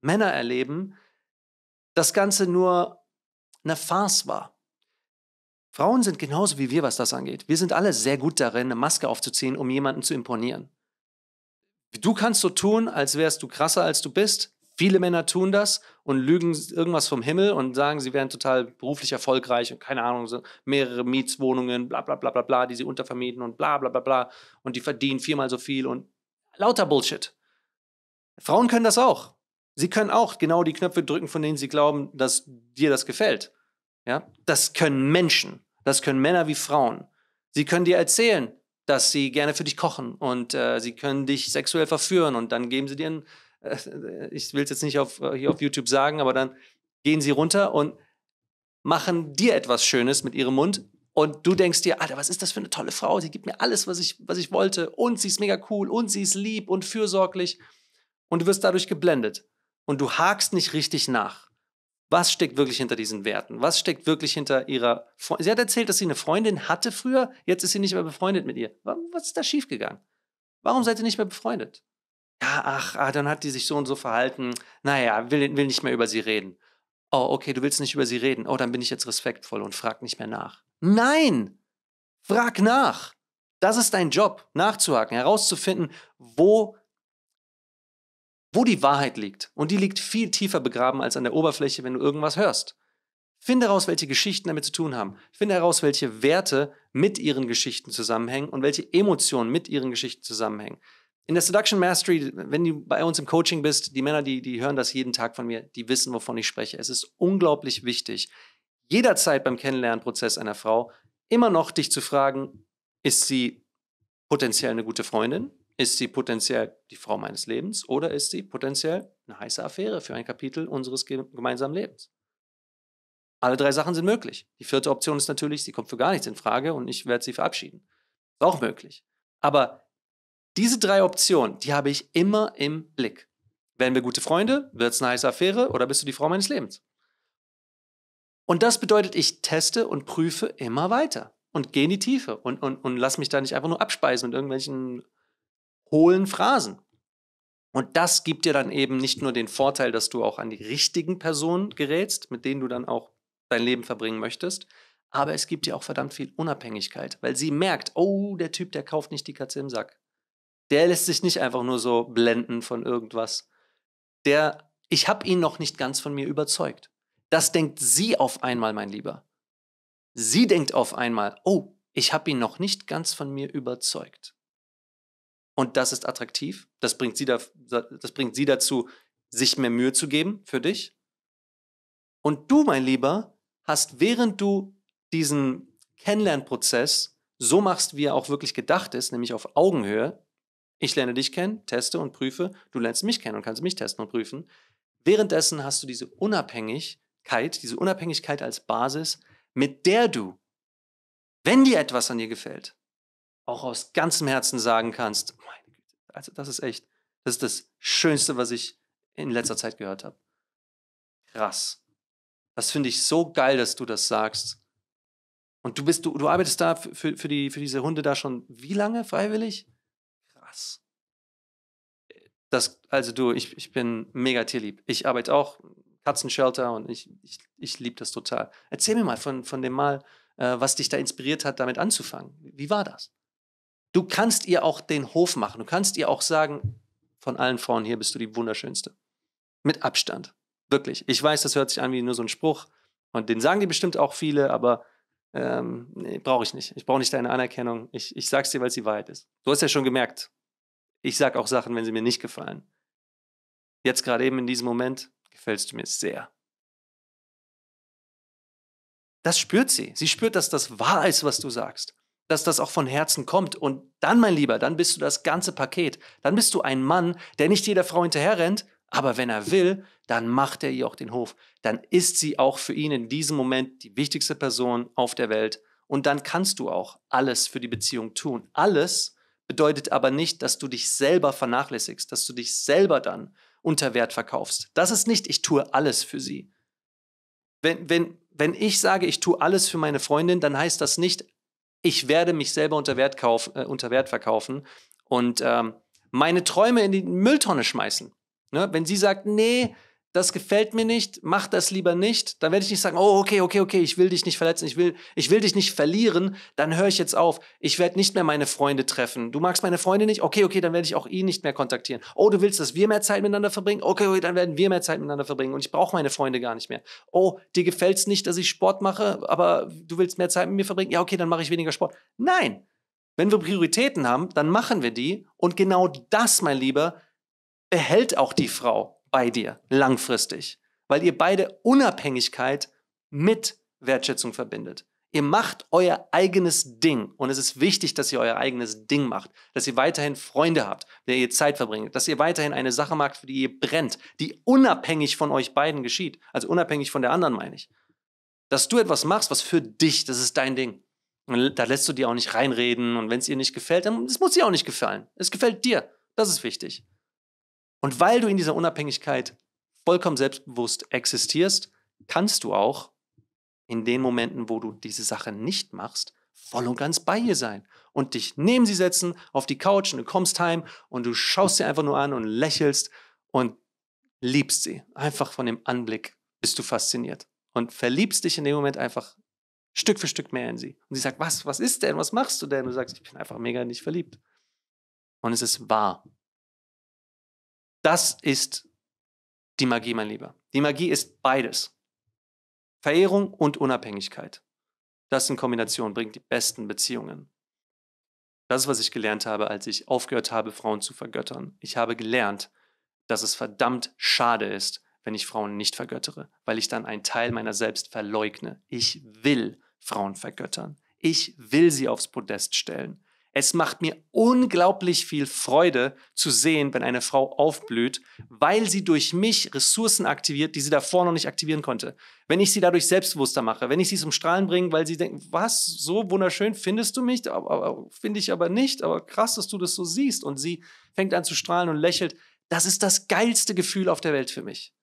Männer erleben, das Ganze nur eine Farce war. Frauen sind genauso wie wir, was das angeht. Wir sind alle sehr gut darin, eine Maske aufzuziehen, um jemanden zu imponieren. Du kannst so tun, als wärst du krasser, als du bist. Viele Männer tun das und lügen irgendwas vom Himmel und sagen, sie wären total beruflich erfolgreich und keine Ahnung, mehrere Mietswohnungen, bla bla bla bla bla, die sie untervermieten und bla bla bla bla und die verdienen viermal so viel und lauter Bullshit. Frauen können das auch. Sie können auch genau die Knöpfe drücken, von denen Sie glauben, dass dir das gefällt. Ja? Das können Menschen. Das können Männer wie Frauen. Sie können dir erzählen, dass sie gerne für dich kochen und äh, sie können dich sexuell verführen und dann geben sie dir ein, äh, ich will es jetzt nicht auf, äh, hier auf YouTube sagen, aber dann gehen sie runter und machen dir etwas Schönes mit ihrem Mund und du denkst dir, Alter, was ist das für eine tolle Frau? Sie gibt mir alles, was ich, was ich wollte und sie ist mega cool und sie ist lieb und fürsorglich und du wirst dadurch geblendet und du hakst nicht richtig nach. Was steckt wirklich hinter diesen Werten? Was steckt wirklich hinter ihrer Freundin? Sie hat erzählt, dass sie eine Freundin hatte früher, jetzt ist sie nicht mehr befreundet mit ihr. Was ist da schiefgegangen? Warum seid ihr nicht mehr befreundet? Ja, ach, ah, dann hat die sich so und so verhalten. Naja, will, will nicht mehr über sie reden. Oh, okay, du willst nicht über sie reden. Oh, dann bin ich jetzt respektvoll und frag nicht mehr nach. Nein! Frag nach! Das ist dein Job, nachzuhaken, herauszufinden, wo wo die Wahrheit liegt. Und die liegt viel tiefer begraben als an der Oberfläche, wenn du irgendwas hörst. Finde heraus, welche Geschichten damit zu tun haben. Finde heraus, welche Werte mit ihren Geschichten zusammenhängen und welche Emotionen mit ihren Geschichten zusammenhängen. In der Seduction Mastery, wenn du bei uns im Coaching bist, die Männer, die, die hören das jeden Tag von mir, die wissen, wovon ich spreche. Es ist unglaublich wichtig, jederzeit beim Kennenlernprozess einer Frau immer noch dich zu fragen, ist sie potenziell eine gute Freundin? Ist sie potenziell die Frau meines Lebens oder ist sie potenziell eine heiße Affäre für ein Kapitel unseres gemeinsamen Lebens? Alle drei Sachen sind möglich. Die vierte Option ist natürlich, sie kommt für gar nichts in Frage und ich werde sie verabschieden. Ist auch möglich. Aber diese drei Optionen, die habe ich immer im Blick. Werden wir gute Freunde? Wird es eine heiße Affäre? Oder bist du die Frau meines Lebens? Und das bedeutet, ich teste und prüfe immer weiter und gehe in die Tiefe und, und, und lass mich da nicht einfach nur abspeisen mit irgendwelchen hohlen Phrasen. Und das gibt dir dann eben nicht nur den Vorteil, dass du auch an die richtigen Personen gerätst, mit denen du dann auch dein Leben verbringen möchtest, aber es gibt dir auch verdammt viel Unabhängigkeit, weil sie merkt, oh, der Typ, der kauft nicht die Katze im Sack. Der lässt sich nicht einfach nur so blenden von irgendwas. Der, ich habe ihn noch nicht ganz von mir überzeugt. Das denkt sie auf einmal, mein Lieber. Sie denkt auf einmal, oh, ich habe ihn noch nicht ganz von mir überzeugt. Und das ist attraktiv. Das bringt sie, da, das bringt sie dazu, sich mehr Mühe zu geben für dich. Und du, mein Lieber, hast während du diesen Kennenlernprozess so machst, wie er auch wirklich gedacht ist, nämlich auf Augenhöhe, ich lerne dich kennen, teste und prüfe, du lernst mich kennen und kannst mich testen und prüfen. Währenddessen hast du diese Unabhängigkeit, diese Unabhängigkeit als Basis, mit der du, wenn dir etwas an dir gefällt, auch aus ganzem Herzen sagen kannst, meine Güte, also das ist echt, das ist das Schönste, was ich in letzter Zeit gehört habe. Krass. Das finde ich so geil, dass du das sagst. Und du bist, du, du arbeitest da für, für, die, für diese Hunde da schon wie lange freiwillig? Krass. Das, also du, ich, ich bin mega tierlieb. Ich arbeite auch Katzenshelter und ich, ich, ich liebe das total. Erzähl mir mal von, von dem Mal, äh, was dich da inspiriert hat, damit anzufangen. Wie war das? Du kannst ihr auch den Hof machen. Du kannst ihr auch sagen, von allen Frauen hier bist du die wunderschönste. Mit Abstand. Wirklich. Ich weiß, das hört sich an wie nur so ein Spruch. Und den sagen die bestimmt auch viele, aber ähm, nee, brauche ich nicht. Ich brauche nicht deine Anerkennung. Ich, ich sag's dir, weil sie Wahrheit ist. Du hast ja schon gemerkt, ich sag auch Sachen, wenn sie mir nicht gefallen. Jetzt gerade eben in diesem Moment gefällst du mir sehr. Das spürt sie. Sie spürt, dass das wahr ist, was du sagst dass das auch von Herzen kommt. Und dann, mein Lieber, dann bist du das ganze Paket. Dann bist du ein Mann, der nicht jeder Frau hinterherrennt, aber wenn er will, dann macht er ihr auch den Hof. Dann ist sie auch für ihn in diesem Moment die wichtigste Person auf der Welt. Und dann kannst du auch alles für die Beziehung tun. Alles bedeutet aber nicht, dass du dich selber vernachlässigst, dass du dich selber dann unter Wert verkaufst. Das ist nicht, ich tue alles für sie. Wenn, wenn, wenn ich sage, ich tue alles für meine Freundin, dann heißt das nicht, ich werde mich selber unter Wert, kauf, äh, unter Wert verkaufen und ähm, meine Träume in die Mülltonne schmeißen. Ne? Wenn sie sagt, nee, das gefällt mir nicht, mach das lieber nicht, dann werde ich nicht sagen, oh, okay, okay, okay, ich will dich nicht verletzen, ich will, ich will dich nicht verlieren, dann höre ich jetzt auf. Ich werde nicht mehr meine Freunde treffen. Du magst meine Freunde nicht? Okay, okay, dann werde ich auch ihn nicht mehr kontaktieren. Oh, du willst, dass wir mehr Zeit miteinander verbringen? Okay, okay, dann werden wir mehr Zeit miteinander verbringen und ich brauche meine Freunde gar nicht mehr. Oh, dir gefällt es nicht, dass ich Sport mache, aber du willst mehr Zeit mit mir verbringen? Ja, okay, dann mache ich weniger Sport. Nein! Wenn wir Prioritäten haben, dann machen wir die und genau das, mein Lieber, behält auch die Frau bei dir langfristig, weil ihr beide Unabhängigkeit mit Wertschätzung verbindet. Ihr macht euer eigenes Ding und es ist wichtig, dass ihr euer eigenes Ding macht, dass ihr weiterhin Freunde habt, mit ihr Zeit verbringt, dass ihr weiterhin eine Sache macht, für die ihr brennt, die unabhängig von euch beiden geschieht, also unabhängig von der anderen meine ich. Dass du etwas machst, was für dich, das ist dein Ding. Und da lässt du dir auch nicht reinreden und wenn es ihr nicht gefällt, dann es muss ihr auch nicht gefallen. Es gefällt dir. Das ist wichtig. Und weil du in dieser Unabhängigkeit vollkommen selbstbewusst existierst, kannst du auch in den Momenten, wo du diese Sache nicht machst, voll und ganz bei ihr sein und dich neben sie setzen, auf die Couch und du kommst heim und du schaust sie einfach nur an und lächelst und liebst sie. Einfach von dem Anblick bist du fasziniert und verliebst dich in dem Moment einfach Stück für Stück mehr in sie. Und sie sagt, was, was ist denn, was machst du denn? Und du sagst, ich bin einfach mega nicht verliebt. Und es ist wahr. Das ist die Magie, mein Lieber. Die Magie ist beides. Verehrung und Unabhängigkeit. Das in Kombination bringt die besten Beziehungen. Das ist, was ich gelernt habe, als ich aufgehört habe, Frauen zu vergöttern. Ich habe gelernt, dass es verdammt schade ist, wenn ich Frauen nicht vergöttere, weil ich dann einen Teil meiner selbst verleugne. Ich will Frauen vergöttern. Ich will sie aufs Podest stellen. Es macht mir unglaublich viel Freude zu sehen, wenn eine Frau aufblüht, weil sie durch mich Ressourcen aktiviert, die sie davor noch nicht aktivieren konnte. Wenn ich sie dadurch selbstbewusster mache, wenn ich sie zum Strahlen bringe, weil sie denkt, was, so wunderschön findest du mich, finde ich aber nicht, aber krass, dass du das so siehst. Und sie fängt an zu strahlen und lächelt. Das ist das geilste Gefühl auf der Welt für mich.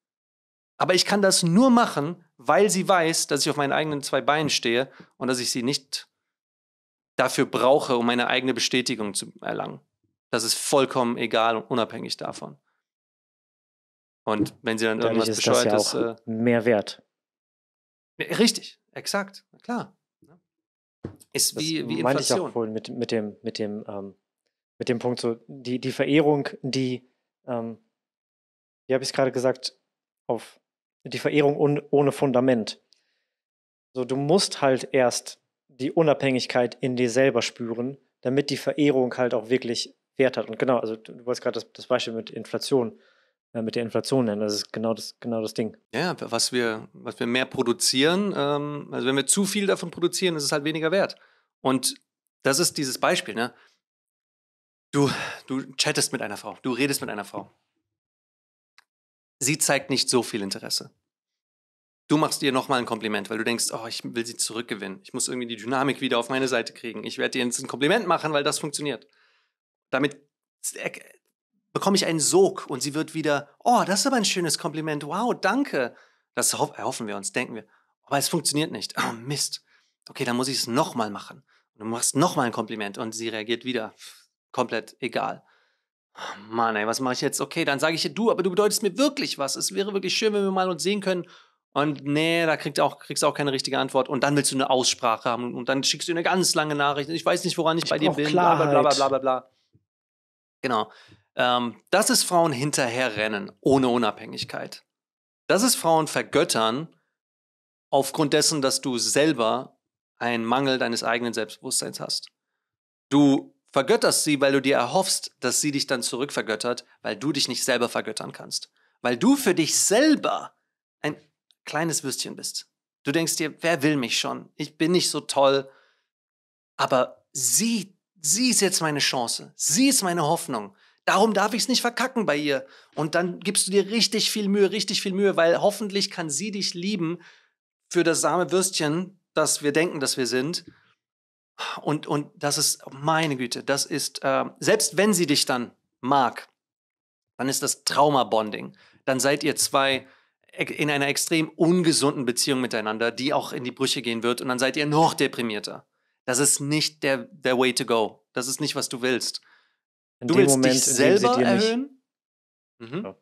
Aber ich kann das nur machen, weil sie weiß, dass ich auf meinen eigenen zwei Beinen stehe und dass ich sie nicht dafür brauche, um meine eigene Bestätigung zu erlangen. Das ist vollkommen egal und unabhängig davon. Und wenn sie dann Dadurch irgendwas ist das ja ist, äh, mehr wert. Richtig, exakt, klar. Ist das wie, wie Meinte ich auch vorhin mit, mit dem, mit dem, ähm, mit dem Punkt so, die, die Verehrung, die, ähm, wie habe ich es gerade gesagt, auf die Verehrung un, ohne Fundament. So, du musst halt erst die Unabhängigkeit in dir selber spüren, damit die Verehrung halt auch wirklich Wert hat. Und genau, also du wolltest gerade das, das, Beispiel mit Inflation, äh, mit der Inflation nennen. Das ist genau das, genau das Ding. Ja, was wir, was wir mehr produzieren, ähm, also wenn wir zu viel davon produzieren, ist es halt weniger wert. Und das ist dieses Beispiel, ne? Du, du chattest mit einer Frau, du redest mit einer Frau. Sie zeigt nicht so viel Interesse du machst ihr nochmal ein Kompliment, weil du denkst, oh, ich will sie zurückgewinnen. Ich muss irgendwie die Dynamik wieder auf meine Seite kriegen. Ich werde dir jetzt ein Kompliment machen, weil das funktioniert. Damit bekomme ich einen Sog und sie wird wieder, oh, das ist aber ein schönes Kompliment. Wow, danke. Das erhoffen wir uns, denken wir. Aber es funktioniert nicht. Oh, Mist. Okay, dann muss ich es nochmal machen. Und du machst nochmal ein Kompliment und sie reagiert wieder. Komplett egal. Oh Mann, ey, was mache ich jetzt? Okay, dann sage ich dir, du, aber du bedeutest mir wirklich was. Es wäre wirklich schön, wenn wir mal uns sehen können und nee, da kriegst auch, kriegst auch keine richtige Antwort. Und dann willst du eine Aussprache haben und dann schickst du eine ganz lange Nachricht. Ich weiß nicht, woran ich, ich bei dir bin. Klarheit. Bla, bla, bla, bla, bla. Genau. Ähm, das ist Frauen hinterherrennen, ohne Unabhängigkeit. Das ist Frauen vergöttern, aufgrund dessen, dass du selber einen Mangel deines eigenen Selbstbewusstseins hast. Du vergötterst sie, weil du dir erhoffst, dass sie dich dann zurückvergöttert, weil du dich nicht selber vergöttern kannst. Weil du für dich selber ein kleines Würstchen bist. Du denkst dir, wer will mich schon? Ich bin nicht so toll. Aber sie, sie ist jetzt meine Chance. Sie ist meine Hoffnung. Darum darf ich es nicht verkacken bei ihr. Und dann gibst du dir richtig viel Mühe, richtig viel Mühe, weil hoffentlich kann sie dich lieben für das same Würstchen, das wir denken, dass wir sind. Und, und das ist, meine Güte, das ist, äh, selbst wenn sie dich dann mag, dann ist das Trauma-Bonding. Dann seid ihr zwei in einer extrem ungesunden Beziehung miteinander, die auch in die Brüche gehen wird und dann seid ihr noch deprimierter. Das ist nicht der, der Way to go. Das ist nicht, was du willst. In du willst Moment, dich selber erhöhen. Nicht, mhm.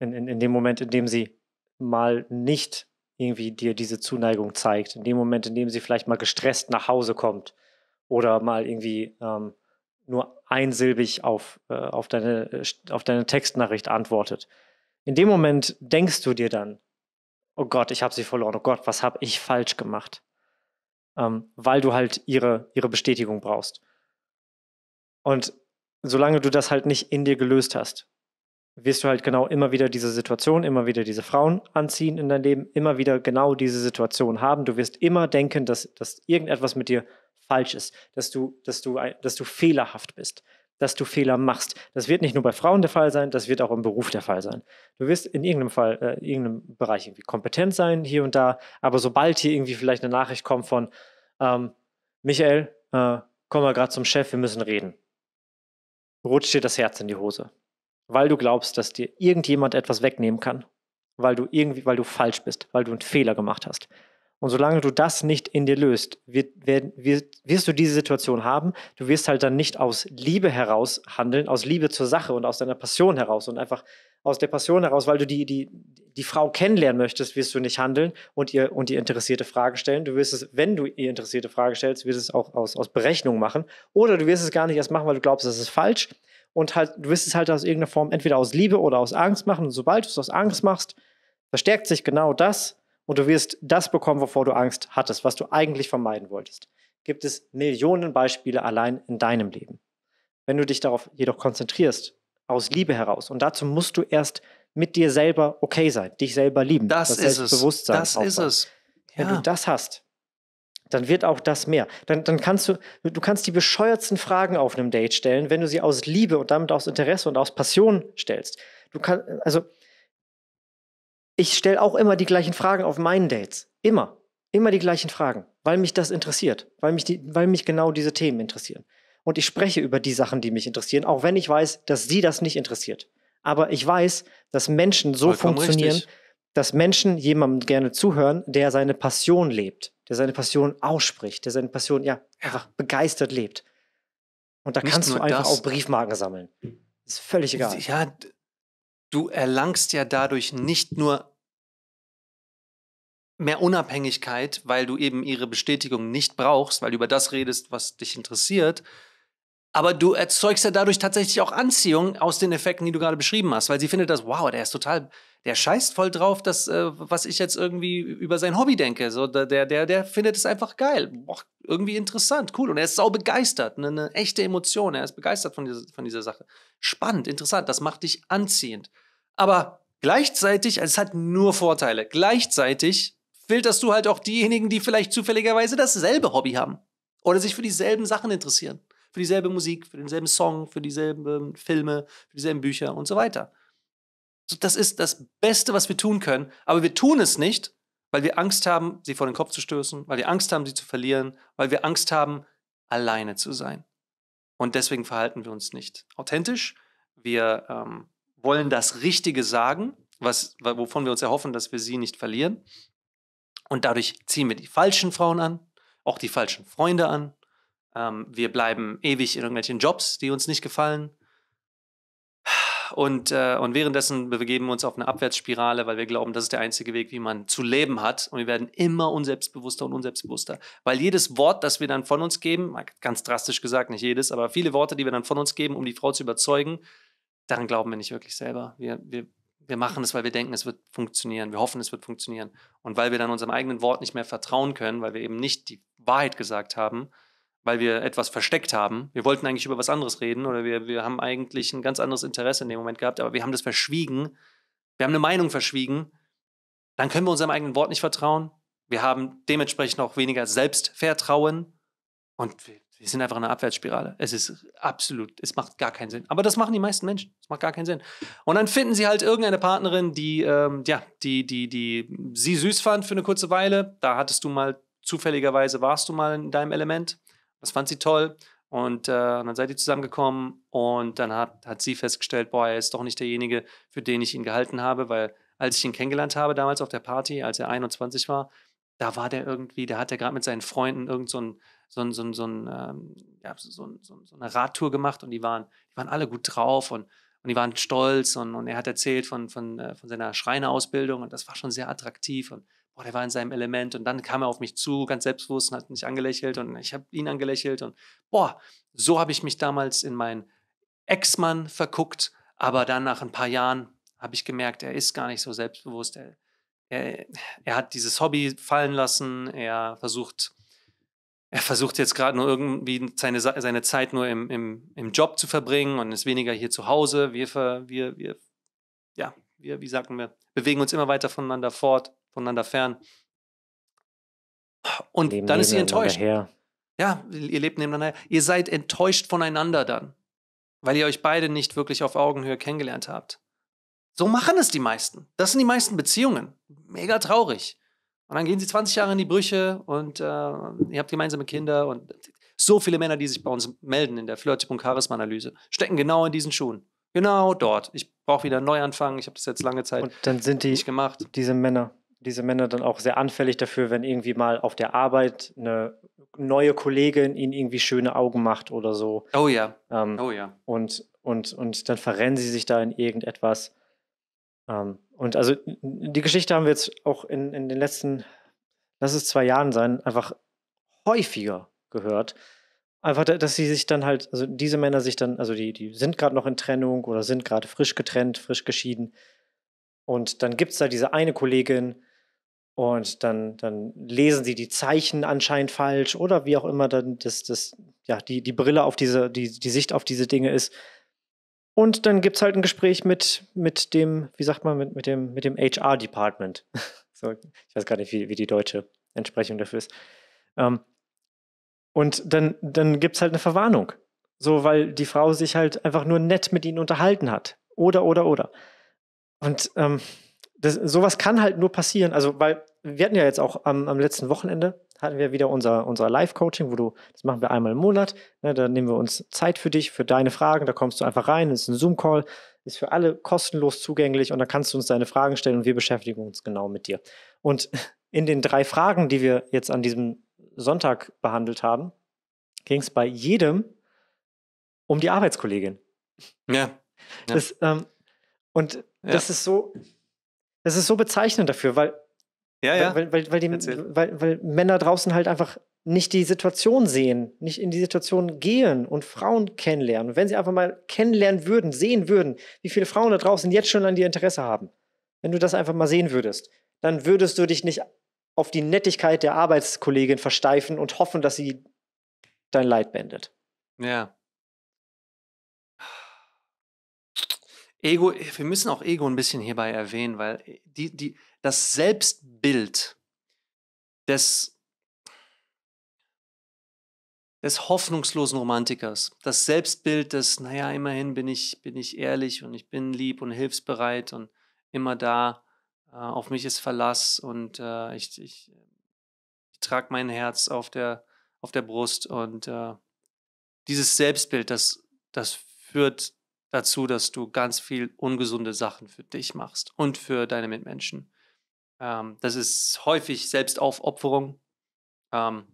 in, in, in dem Moment, in dem sie mal nicht irgendwie dir diese Zuneigung zeigt, in dem Moment, in dem sie vielleicht mal gestresst nach Hause kommt oder mal irgendwie ähm, nur einsilbig auf, äh, auf, deine, äh, auf deine Textnachricht antwortet, in dem Moment denkst du dir dann, oh Gott, ich habe sie verloren, oh Gott, was habe ich falsch gemacht? Ähm, weil du halt ihre, ihre Bestätigung brauchst. Und solange du das halt nicht in dir gelöst hast, wirst du halt genau immer wieder diese Situation, immer wieder diese Frauen anziehen in dein Leben, immer wieder genau diese Situation haben. Du wirst immer denken, dass, dass irgendetwas mit dir falsch ist, dass du, dass, du, dass du fehlerhaft bist, dass du Fehler machst. Das wird nicht nur bei Frauen der Fall sein, das wird auch im Beruf der Fall sein. Du wirst in irgendeinem Fall, äh, in irgendeinem Bereich irgendwie kompetent sein, hier und da, aber sobald hier irgendwie vielleicht eine Nachricht kommt von ähm, Michael, äh, komm mal gerade zum Chef, wir müssen reden, rutscht dir das Herz in die Hose. Weil du glaubst, dass dir irgendjemand etwas wegnehmen kann. Weil du irgendwie, weil du falsch bist, weil du einen Fehler gemacht hast. Und solange du das nicht in dir löst, wird, wird, wirst du diese Situation haben. Du wirst halt dann nicht aus Liebe heraus handeln, aus Liebe zur Sache und aus deiner Passion heraus und einfach aus der Passion heraus, weil du die, die, die Frau kennenlernen möchtest, wirst du nicht handeln und ihr, und ihr interessierte Frage stellen. Du wirst es, wenn du ihr interessierte Frage stellst, wirst es auch aus, aus Berechnung machen. Oder du wirst es gar nicht erst machen, weil du glaubst, das ist falsch. Und halt, du wirst es halt aus irgendeiner Form entweder aus Liebe oder aus Angst machen. Und sobald du es aus Angst machst, verstärkt sich genau das und du wirst das bekommen, wovor du Angst hattest, was du eigentlich vermeiden wolltest. Gibt es Millionen Beispiele allein in deinem Leben. Wenn du dich darauf jedoch konzentrierst, aus Liebe heraus, und dazu musst du erst mit dir selber okay sein, dich selber lieben. Das, das ist Selbstbewusstsein es. Das aufbauen. ist es. Ja. Wenn du das hast, dann wird auch das mehr. Dann, dann kannst du, du kannst die bescheuertsten Fragen auf einem Date stellen, wenn du sie aus Liebe und damit aus Interesse und aus Passion stellst. Du kannst, also ich stelle auch immer die gleichen Fragen auf meinen Dates. Immer. Immer die gleichen Fragen, weil mich das interessiert, weil mich, die, weil mich genau diese Themen interessieren. Und ich spreche über die Sachen, die mich interessieren, auch wenn ich weiß, dass sie das nicht interessiert. Aber ich weiß, dass Menschen so Vollkommen funktionieren, richtig. dass Menschen jemandem gerne zuhören, der seine Passion lebt, der seine Passion ausspricht, der seine Passion ja einfach begeistert lebt. Und da nicht kannst du einfach das. auch Briefmarken sammeln. Ist völlig egal. Ja, du erlangst ja dadurch nicht nur mehr Unabhängigkeit, weil du eben ihre Bestätigung nicht brauchst, weil du über das redest, was dich interessiert. Aber du erzeugst ja dadurch tatsächlich auch Anziehung aus den Effekten, die du gerade beschrieben hast, weil sie findet das, wow, der ist total, der scheißt voll drauf, dass, äh, was ich jetzt irgendwie über sein Hobby denke. So, der, der, der findet es einfach geil, Boah, irgendwie interessant, cool. Und er ist sau begeistert, eine, eine echte Emotion, er ist begeistert von dieser, von dieser Sache. Spannend, interessant, das macht dich anziehend. Aber gleichzeitig, also es hat nur Vorteile, gleichzeitig filterst du halt auch diejenigen, die vielleicht zufälligerweise dasselbe Hobby haben oder sich für dieselben Sachen interessieren. Für dieselbe Musik, für denselben Song, für dieselben Filme, für dieselben Bücher und so weiter. Das ist das Beste, was wir tun können, aber wir tun es nicht, weil wir Angst haben, sie vor den Kopf zu stößen, weil wir Angst haben, sie zu verlieren, weil wir Angst haben, alleine zu sein. Und deswegen verhalten wir uns nicht authentisch. Wir ähm, wollen das Richtige sagen, was, wovon wir uns erhoffen, dass wir sie nicht verlieren. Und dadurch ziehen wir die falschen Frauen an, auch die falschen Freunde an. Ähm, wir bleiben ewig in irgendwelchen Jobs, die uns nicht gefallen. Und, äh, und währenddessen begeben wir uns auf eine Abwärtsspirale, weil wir glauben, das ist der einzige Weg, wie man zu leben hat. Und wir werden immer unselbstbewusster und unselbstbewusster. Weil jedes Wort, das wir dann von uns geben, ganz drastisch gesagt, nicht jedes, aber viele Worte, die wir dann von uns geben, um die Frau zu überzeugen, daran glauben wir nicht wirklich selber. Wir, wir wir machen es, weil wir denken, es wird funktionieren. Wir hoffen, es wird funktionieren. Und weil wir dann unserem eigenen Wort nicht mehr vertrauen können, weil wir eben nicht die Wahrheit gesagt haben, weil wir etwas versteckt haben. Wir wollten eigentlich über was anderes reden oder wir, wir haben eigentlich ein ganz anderes Interesse in dem Moment gehabt, aber wir haben das verschwiegen. Wir haben eine Meinung verschwiegen. Dann können wir unserem eigenen Wort nicht vertrauen. Wir haben dementsprechend auch weniger Selbstvertrauen und wir sind einfach in einer Abwärtsspirale. Es ist absolut, es macht gar keinen Sinn. Aber das machen die meisten Menschen. Es macht gar keinen Sinn. Und dann finden sie halt irgendeine Partnerin, die, ähm, ja, die, die, die sie süß fand für eine kurze Weile. Da hattest du mal, zufälligerweise warst du mal in deinem Element. Das fand sie toll. Und, äh, und dann seid ihr zusammengekommen und dann hat, hat sie festgestellt, boah, er ist doch nicht derjenige, für den ich ihn gehalten habe, weil als ich ihn kennengelernt habe, damals auf der Party, als er 21 war, da war der irgendwie, da hat er gerade mit seinen Freunden irgend so ein so, ein, ähm, so, so, so, so, so eine Radtour gemacht und die waren, die waren alle gut drauf und, und die waren stolz und, und er hat erzählt von, von, äh, von seiner Schreinerausbildung und das war schon sehr attraktiv und boah, der war in seinem Element und dann kam er auf mich zu, ganz selbstbewusst und hat mich angelächelt und ich habe ihn angelächelt und boah, so habe ich mich damals in meinen Ex-Mann verguckt, aber dann nach ein paar Jahren habe ich gemerkt, er ist gar nicht so selbstbewusst, er, er, er hat dieses Hobby fallen lassen, er versucht er versucht jetzt gerade nur irgendwie seine, seine Zeit nur im, im, im Job zu verbringen und ist weniger hier zu Hause. Wir, ver, wir, wir, ja, wir, wie sagen wir, bewegen uns immer weiter voneinander fort, voneinander fern. Und Leben dann ist sie enttäuscht. Her. Ja, ihr lebt nebeneinander. Ihr seid enttäuscht voneinander dann, weil ihr euch beide nicht wirklich auf Augenhöhe kennengelernt habt. So machen es die meisten. Das sind die meisten Beziehungen. Mega traurig. Und dann gehen sie 20 Jahre in die Brüche und äh, ihr habt gemeinsame Kinder und so viele Männer, die sich bei uns melden in der Flirte.charisma-Analyse, stecken genau in diesen Schuhen. Genau dort. Ich brauche wieder einen Neuanfang. Ich habe das jetzt lange Zeit und dann sind die, nicht gemacht. Diese Männer, diese Männer dann auch sehr anfällig dafür, wenn irgendwie mal auf der Arbeit eine neue Kollegin ihnen irgendwie schöne Augen macht oder so. Oh ja. Ähm, oh ja. Und, und, und dann verrennen sie sich da in irgendetwas. Ähm, und also die Geschichte haben wir jetzt auch in, in den letzten, lass es zwei Jahren sein, einfach häufiger gehört. Einfach, dass sie sich dann halt, also diese Männer sich dann, also die, die sind gerade noch in Trennung oder sind gerade frisch getrennt, frisch geschieden. Und dann gibt es da diese eine Kollegin und dann, dann lesen sie die Zeichen anscheinend falsch oder wie auch immer dann das, das, ja, die, die Brille auf diese, die, die Sicht auf diese Dinge ist. Und dann gibt es halt ein Gespräch mit, mit dem, wie sagt man, mit, mit dem, mit dem HR-Department. so, ich weiß gar nicht, wie, wie die deutsche Entsprechung dafür ist. Ähm, und dann, dann gibt es halt eine Verwarnung. So, weil die Frau sich halt einfach nur nett mit ihnen unterhalten hat. Oder, oder, oder. Und ähm, das, sowas kann halt nur passieren. Also, weil wir hatten ja jetzt auch am, am letzten Wochenende hatten wir wieder unser, unser Live-Coaching, wo du, das machen wir einmal im Monat, ne, da nehmen wir uns Zeit für dich, für deine Fragen, da kommst du einfach rein, das ist ein Zoom-Call, ist für alle kostenlos zugänglich und da kannst du uns deine Fragen stellen und wir beschäftigen uns genau mit dir. Und in den drei Fragen, die wir jetzt an diesem Sonntag behandelt haben, ging es bei jedem um die Arbeitskollegin. Ja. ja. Das, ähm, und ja. das ist so, das ist so bezeichnend dafür, weil ja, ja. Weil, weil, weil, die, weil, weil Männer draußen halt einfach nicht die Situation sehen, nicht in die Situation gehen und Frauen kennenlernen. Und wenn sie einfach mal kennenlernen würden, sehen würden, wie viele Frauen da draußen jetzt schon an dir Interesse haben, wenn du das einfach mal sehen würdest, dann würdest du dich nicht auf die Nettigkeit der Arbeitskollegin versteifen und hoffen, dass sie dein Leid beendet. Ja. Ego, wir müssen auch Ego ein bisschen hierbei erwähnen, weil äh, die, die, das Selbstbild des, des hoffnungslosen Romantikers, das Selbstbild des, naja, immerhin bin ich, bin ich ehrlich und ich bin lieb und hilfsbereit und immer da, äh, auf mich ist Verlass und äh, ich, ich, ich trage mein Herz auf der, auf der Brust und äh, dieses Selbstbild, das, das führt dazu, dass du ganz viel ungesunde Sachen für dich machst und für deine Mitmenschen. Ähm, das ist häufig Selbstaufopferung. Ähm,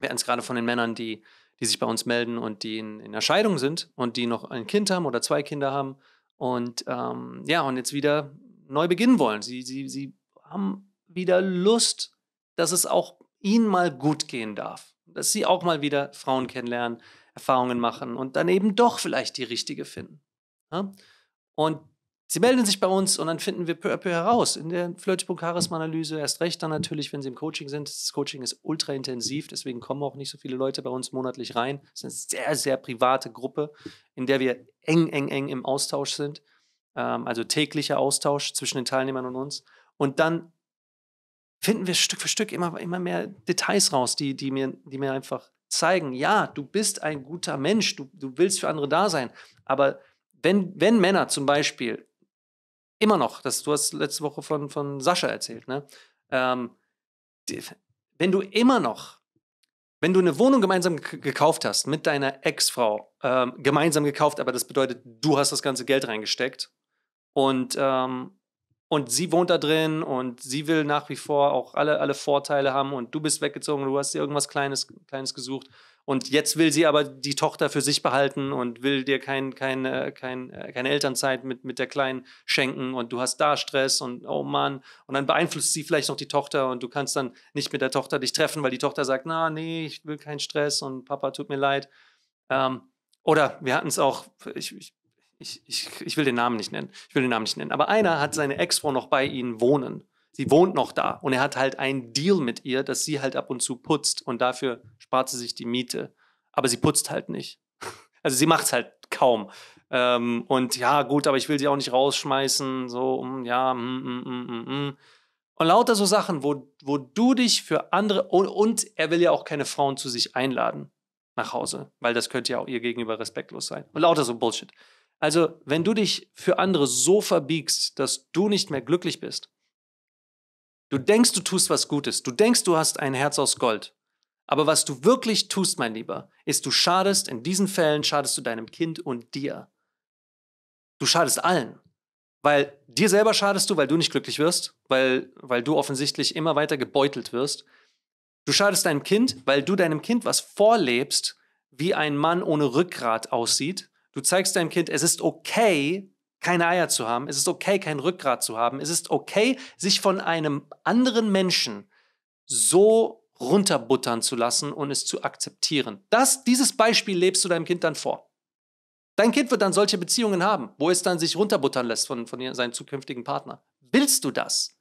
wir hatten es gerade von den Männern, die, die sich bei uns melden und die in, in der sind und die noch ein Kind haben oder zwei Kinder haben und ähm, ja, und jetzt wieder neu beginnen wollen. Sie, sie, sie haben wieder Lust, dass es auch ihnen mal gut gehen darf. Dass sie auch mal wieder Frauen kennenlernen, Erfahrungen machen und dann eben doch vielleicht die richtige finden. Ja? Ne? Und Sie melden sich bei uns und dann finden wir peu à peu heraus. In der Flirtpunkt-Charisma-Analyse erst recht dann natürlich, wenn Sie im Coaching sind. Das Coaching ist ultra intensiv, deswegen kommen auch nicht so viele Leute bei uns monatlich rein. Es ist eine sehr, sehr private Gruppe, in der wir eng, eng, eng im Austausch sind. Ähm, also täglicher Austausch zwischen den Teilnehmern und uns. Und dann finden wir Stück für Stück immer, immer mehr Details raus, die, die, mir, die mir einfach zeigen, ja, du bist ein guter Mensch, du, du willst für andere da sein. Aber wenn, wenn Männer zum Beispiel immer noch, das, du hast letzte Woche von, von Sascha erzählt, ne? Ähm, die, wenn du immer noch, wenn du eine Wohnung gemeinsam gekauft hast mit deiner Ex-Frau, ähm, gemeinsam gekauft, aber das bedeutet, du hast das ganze Geld reingesteckt und, ähm, und sie wohnt da drin und sie will nach wie vor auch alle, alle Vorteile haben und du bist weggezogen, du hast dir irgendwas Kleines, Kleines gesucht und jetzt will sie aber die Tochter für sich behalten und will dir kein, kein, äh, kein, äh, keine Elternzeit mit, mit der Kleinen schenken und du hast da Stress und oh Mann. Und dann beeinflusst sie vielleicht noch die Tochter und du kannst dann nicht mit der Tochter dich treffen, weil die Tochter sagt, na, nee, ich will keinen Stress und Papa tut mir leid. Ähm, oder wir hatten es auch, ich, ich, ich, ich will den Namen nicht nennen, ich will den Namen nicht nennen, aber einer hat seine Ex-Frau noch bei ihnen wohnen sie wohnt noch da und er hat halt einen Deal mit ihr, dass sie halt ab und zu putzt und dafür spart sie sich die Miete. Aber sie putzt halt nicht. Also sie macht es halt kaum. Ähm, und ja, gut, aber ich will sie auch nicht rausschmeißen, so, mm, ja, mm, mm, mm, Und lauter so Sachen, wo, wo du dich für andere, und, und er will ja auch keine Frauen zu sich einladen nach Hause, weil das könnte ja auch ihr gegenüber respektlos sein. Und lauter so Bullshit. Also, wenn du dich für andere so verbiegst, dass du nicht mehr glücklich bist, Du denkst, du tust was Gutes. Du denkst, du hast ein Herz aus Gold. Aber was du wirklich tust, mein Lieber, ist, du schadest, in diesen Fällen schadest du deinem Kind und dir. Du schadest allen. Weil dir selber schadest du, weil du nicht glücklich wirst, weil, weil du offensichtlich immer weiter gebeutelt wirst. Du schadest deinem Kind, weil du deinem Kind was vorlebst, wie ein Mann ohne Rückgrat aussieht. Du zeigst deinem Kind, es ist okay, keine Eier zu haben. Es ist okay, kein Rückgrat zu haben. Es ist okay, sich von einem anderen Menschen so runterbuttern zu lassen und es zu akzeptieren. Das, dieses Beispiel lebst du deinem Kind dann vor. Dein Kind wird dann solche Beziehungen haben, wo es dann sich runterbuttern lässt von, von seinem zukünftigen Partner. Willst du das?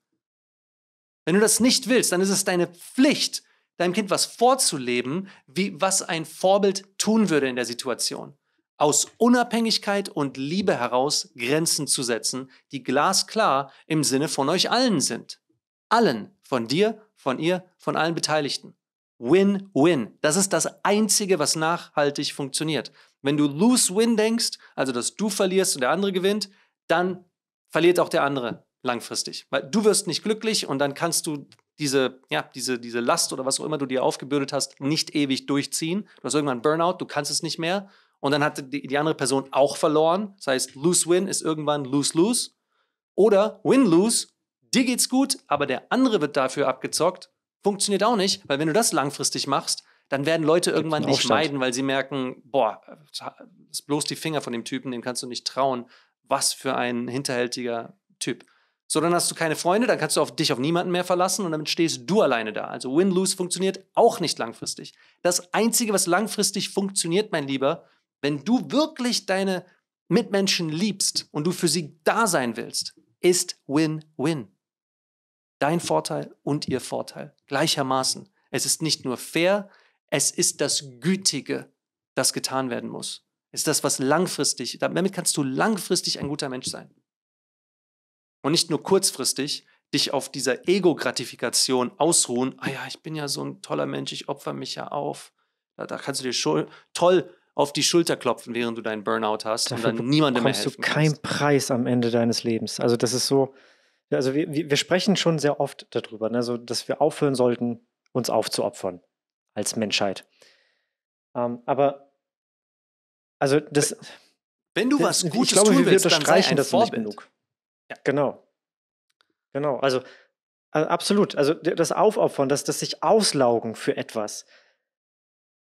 Wenn du das nicht willst, dann ist es deine Pflicht, deinem Kind was vorzuleben, wie was ein Vorbild tun würde in der Situation aus Unabhängigkeit und Liebe heraus Grenzen zu setzen, die glasklar im Sinne von euch allen sind. Allen, von dir, von ihr, von allen Beteiligten. Win-win. Das ist das Einzige, was nachhaltig funktioniert. Wenn du lose-win denkst, also dass du verlierst und der andere gewinnt, dann verliert auch der andere langfristig. Weil du wirst nicht glücklich und dann kannst du diese, ja, diese, diese Last oder was auch immer du dir aufgebürdet hast, nicht ewig durchziehen. Du hast irgendwann Burnout, du kannst es nicht mehr und dann hatte die, die andere Person auch verloren. Das heißt, Lose-Win ist irgendwann Lose-Lose. Oder Win-Lose, dir geht's gut, aber der andere wird dafür abgezockt. Funktioniert auch nicht, weil wenn du das langfristig machst, dann werden Leute irgendwann dich meiden, weil sie merken, boah, ist bloß die Finger von dem Typen, dem kannst du nicht trauen. Was für ein hinterhältiger Typ. So, dann hast du keine Freunde, dann kannst du auf dich auf niemanden mehr verlassen und damit stehst du alleine da. Also Win-Lose funktioniert auch nicht langfristig. Das Einzige, was langfristig funktioniert, mein Lieber, wenn du wirklich deine Mitmenschen liebst und du für sie da sein willst, ist Win-Win. Dein Vorteil und ihr Vorteil gleichermaßen. Es ist nicht nur fair, es ist das Gütige, das getan werden muss. Es ist das, was langfristig, damit kannst du langfristig ein guter Mensch sein. Und nicht nur kurzfristig dich auf dieser Ego-Gratifikation ausruhen, ah ja, ich bin ja so ein toller Mensch, ich opfer mich ja auf. Da, da kannst du dir schon toll auf die Schulter klopfen, während du deinen Burnout hast Dafür und dann niemandem mehr helfen du keinen kannst. Preis am Ende deines Lebens. Also das ist so, also wir, wir sprechen schon sehr oft darüber, ne? so, dass wir aufhören sollten, uns aufzuopfern als Menschheit. Um, ähm, aber also das. Wenn du was Gutes ich glaube, tun willst, dann sei ein das genug. Ja. Genau. Genau. Also, also absolut. Also das Aufopfern, das, das sich auslaugen für etwas,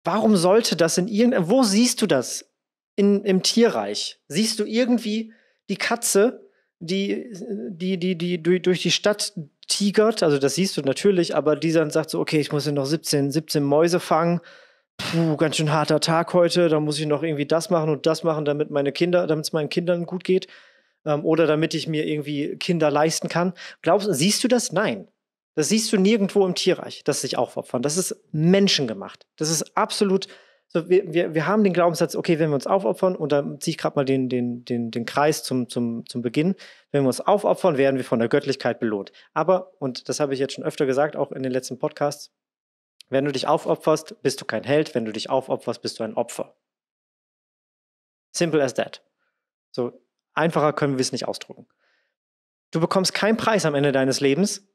Warum sollte das in irgendeinem, wo siehst du das? In, Im Tierreich. Siehst du irgendwie die Katze, die, die, die, die, die durch die Stadt tigert? Also das siehst du natürlich, aber die dann sagt so, okay, ich muss hier noch 17, 17 Mäuse fangen. Puh, ganz schön harter Tag heute, da muss ich noch irgendwie das machen und das machen, damit meine Kinder, damit es meinen Kindern gut geht. Ähm, oder damit ich mir irgendwie Kinder leisten kann. Glaubst siehst du das? Nein. Das siehst du nirgendwo im Tierreich, dass sich aufopfern. Das ist menschengemacht. Das ist absolut. So, wir, wir, wir haben den Glaubenssatz, okay, wenn wir uns aufopfern, und da ziehe ich gerade mal den, den, den, den Kreis zum, zum, zum Beginn, wenn wir uns aufopfern, werden wir von der Göttlichkeit belohnt. Aber, und das habe ich jetzt schon öfter gesagt, auch in den letzten Podcasts, wenn du dich aufopferst, bist du kein Held, wenn du dich aufopferst, bist du ein Opfer. Simple as that. So einfacher können wir es nicht ausdrucken. Du bekommst keinen Preis am Ende deines Lebens,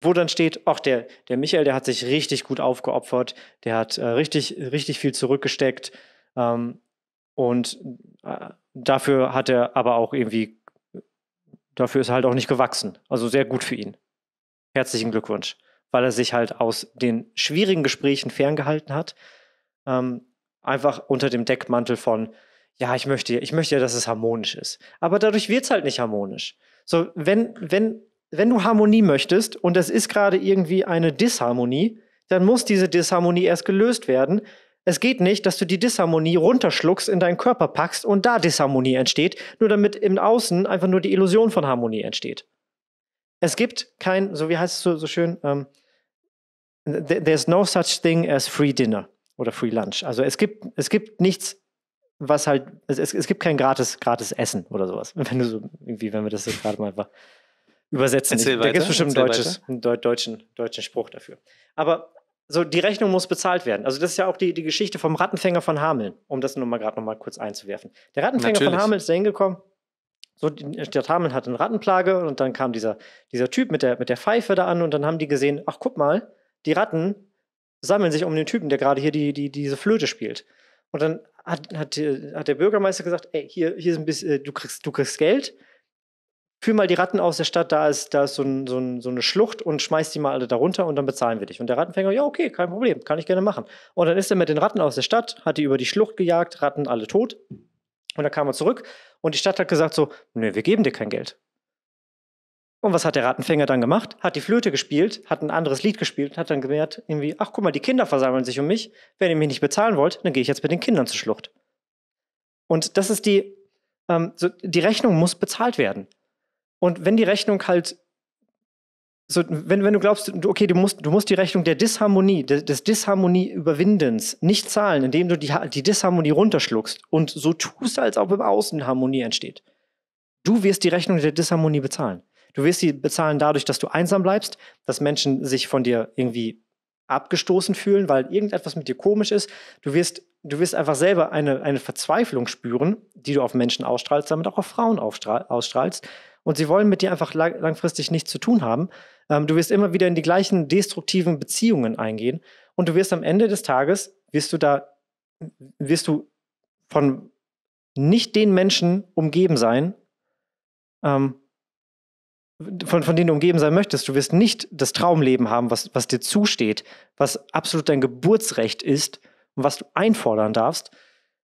wo dann steht, ach, der, der Michael, der hat sich richtig gut aufgeopfert, der hat äh, richtig, richtig viel zurückgesteckt ähm, und äh, dafür hat er aber auch irgendwie, dafür ist er halt auch nicht gewachsen. Also sehr gut für ihn. Herzlichen Glückwunsch, weil er sich halt aus den schwierigen Gesprächen ferngehalten hat, ähm, einfach unter dem Deckmantel von, ja, ich möchte, ich möchte ja, dass es harmonisch ist. Aber dadurch wird es halt nicht harmonisch. So, wenn, wenn wenn du Harmonie möchtest und es ist gerade irgendwie eine Disharmonie, dann muss diese Disharmonie erst gelöst werden. Es geht nicht, dass du die Disharmonie runterschluckst, in deinen Körper packst und da Disharmonie entsteht, nur damit im Außen einfach nur die Illusion von Harmonie entsteht. Es gibt kein, so wie heißt es so, so schön, ähm, there's no such thing as free dinner oder free lunch. Also es gibt, es gibt nichts, was halt, es, es gibt kein gratis, gratis Essen oder sowas, wenn du so, irgendwie, wenn wir das jetzt gerade mal einfach übersetzen. Ich, da gibt es bestimmt einen, deutsches, einen deutschen, deutschen Spruch dafür. Aber so die Rechnung muss bezahlt werden. Also das ist ja auch die, die Geschichte vom Rattenfänger von Hameln, um das nur mal gerade noch mal kurz einzuwerfen. Der Rattenfänger Natürlich. von Hameln ist da hingekommen. So, die Stadt Hameln hatte eine Rattenplage und dann kam dieser, dieser Typ mit der, mit der Pfeife da an und dann haben die gesehen, ach guck mal, die Ratten sammeln sich um den Typen, der gerade hier die, die, diese Flöte spielt. Und dann hat, hat, äh, hat der Bürgermeister gesagt, ey, hier, hier ist ein bisschen, äh, du kriegst, du kriegst Geld, führ mal die Ratten aus der Stadt, da ist, da ist so, ein, so, ein, so eine Schlucht und schmeiß die mal alle darunter und dann bezahlen wir dich. Und der Rattenfänger, ja, okay, kein Problem, kann ich gerne machen. Und dann ist er mit den Ratten aus der Stadt, hat die über die Schlucht gejagt, Ratten alle tot. Und dann kam er zurück und die Stadt hat gesagt so, nö, wir geben dir kein Geld. Und was hat der Rattenfänger dann gemacht? Hat die Flöte gespielt, hat ein anderes Lied gespielt und hat dann gemerkt, irgendwie, ach guck mal, die Kinder versammeln sich um mich. Wenn ihr mich nicht bezahlen wollt, dann gehe ich jetzt mit den Kindern zur Schlucht. Und das ist die, ähm, so, die Rechnung muss bezahlt werden. Und wenn die Rechnung halt, so, wenn, wenn du glaubst, okay, du musst, du musst die Rechnung der Disharmonie, des, des Disharmonieüberwindens nicht zahlen, indem du die, die Disharmonie runterschluckst und so tust, als ob im Außen Harmonie entsteht. Du wirst die Rechnung der Disharmonie bezahlen. Du wirst sie bezahlen dadurch, dass du einsam bleibst, dass Menschen sich von dir irgendwie abgestoßen fühlen, weil irgendetwas mit dir komisch ist. Du wirst, du wirst einfach selber eine, eine Verzweiflung spüren, die du auf Menschen ausstrahlst, damit auch auf Frauen ausstrahlst und sie wollen mit dir einfach langfristig nichts zu tun haben. Ähm, du wirst immer wieder in die gleichen destruktiven Beziehungen eingehen und du wirst am Ende des Tages, wirst du da, wirst du von nicht den Menschen umgeben sein, ähm, von, von denen du umgeben sein möchtest. Du wirst nicht das Traumleben haben, was, was dir zusteht, was absolut dein Geburtsrecht ist und was du einfordern darfst.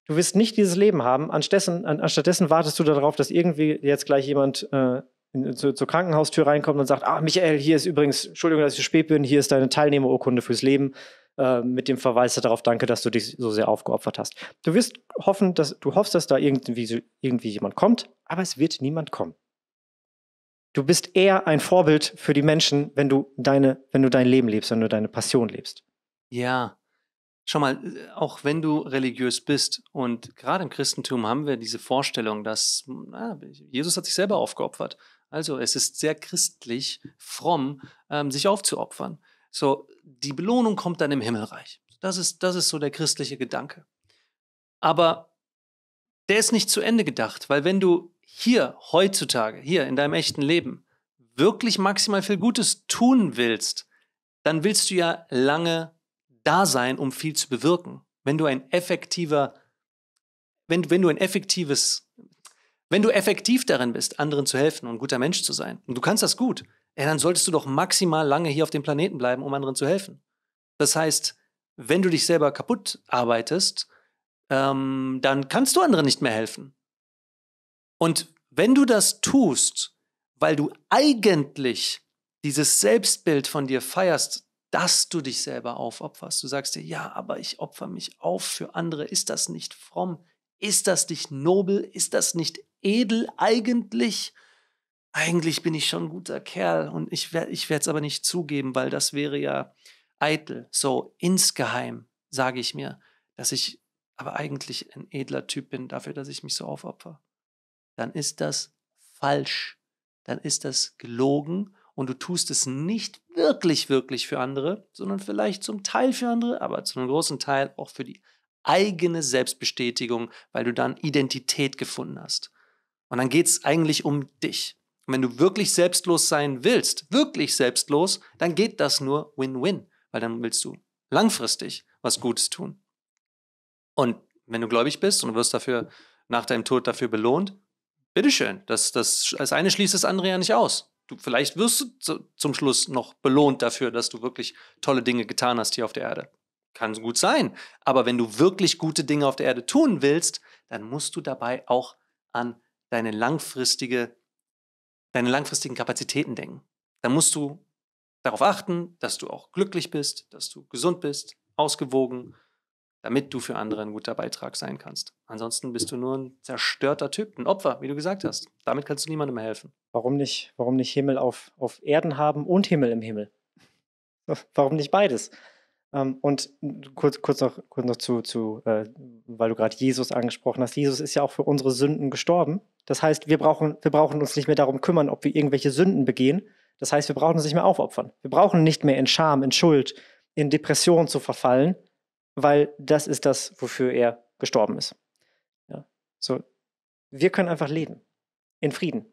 Du wirst nicht dieses Leben haben, anstattdessen, anstattdessen wartest du darauf, dass irgendwie jetzt gleich jemand äh, in, zu, zur Krankenhaustür reinkommt und sagt, ah, Michael, hier ist übrigens, Entschuldigung, dass ich zu spät bin, hier ist deine Teilnehmerurkunde fürs Leben äh, mit dem Verweis darauf, danke, dass du dich so sehr aufgeopfert hast. Du wirst hoffen, dass du hoffst, dass da irgendwie, irgendwie jemand kommt, aber es wird niemand kommen. Du bist eher ein Vorbild für die Menschen, wenn du deine, wenn du dein Leben lebst, wenn du deine Passion lebst. Ja, Schau mal, auch wenn du religiös bist und gerade im Christentum haben wir diese Vorstellung, dass na, Jesus hat sich selber aufgeopfert. Also es ist sehr christlich, fromm, ähm, sich aufzuopfern. So, die Belohnung kommt dann im Himmelreich. Das ist, das ist so der christliche Gedanke. Aber der ist nicht zu Ende gedacht, weil wenn du hier heutzutage, hier in deinem echten Leben, wirklich maximal viel Gutes tun willst, dann willst du ja lange da sein, um viel zu bewirken. Wenn du ein effektiver, wenn, wenn du ein effektives, wenn du effektiv darin bist, anderen zu helfen und ein guter Mensch zu sein, und du kannst das gut, ja, dann solltest du doch maximal lange hier auf dem Planeten bleiben, um anderen zu helfen. Das heißt, wenn du dich selber kaputt arbeitest, ähm, dann kannst du anderen nicht mehr helfen. Und wenn du das tust, weil du eigentlich dieses Selbstbild von dir feierst, dass du dich selber aufopferst. Du sagst dir, ja, aber ich opfer mich auf für andere. Ist das nicht fromm? Ist das nicht nobel? Ist das nicht edel eigentlich? Eigentlich bin ich schon ein guter Kerl und ich, werde es aber nicht zugeben, weil das wäre ja eitel. So, insgeheim sage ich mir, dass ich aber eigentlich ein edler Typ bin dafür, dass ich mich so aufopfer. Dann ist das falsch. Dann ist das gelogen und du tust es nicht wirklich, wirklich für andere, sondern vielleicht zum Teil für andere, aber zu einem großen Teil auch für die eigene Selbstbestätigung, weil du dann Identität gefunden hast. Und dann geht es eigentlich um dich. Und wenn du wirklich selbstlos sein willst, wirklich selbstlos, dann geht das nur Win-Win, weil dann willst du langfristig was Gutes tun. Und wenn du gläubig bist und wirst dafür nach deinem Tod dafür belohnt, bitteschön, das, das, das eine schließt das andere ja nicht aus du vielleicht wirst du zu, zum Schluss noch belohnt dafür, dass du wirklich tolle Dinge getan hast hier auf der Erde. Kann gut sein. Aber wenn du wirklich gute Dinge auf der Erde tun willst, dann musst du dabei auch an deine langfristige, deine langfristigen Kapazitäten denken. Dann musst du darauf achten, dass du auch glücklich bist, dass du gesund bist, ausgewogen, bist damit du für andere ein guter Beitrag sein kannst. Ansonsten bist du nur ein zerstörter Typ, ein Opfer, wie du gesagt hast. Damit kannst du niemandem helfen. Warum nicht, warum nicht Himmel auf, auf Erden haben und Himmel im Himmel? Warum nicht beides? Ähm, und kurz, kurz noch, kurz noch zu, zu äh, weil du gerade Jesus angesprochen hast. Jesus ist ja auch für unsere Sünden gestorben. Das heißt, wir brauchen, wir brauchen uns nicht mehr darum kümmern, ob wir irgendwelche Sünden begehen. Das heißt, wir brauchen uns nicht mehr aufopfern. Wir brauchen nicht mehr in Scham, in Schuld, in Depression zu verfallen, weil das ist das, wofür er gestorben ist. Ja. So, wir können einfach leben. In Frieden.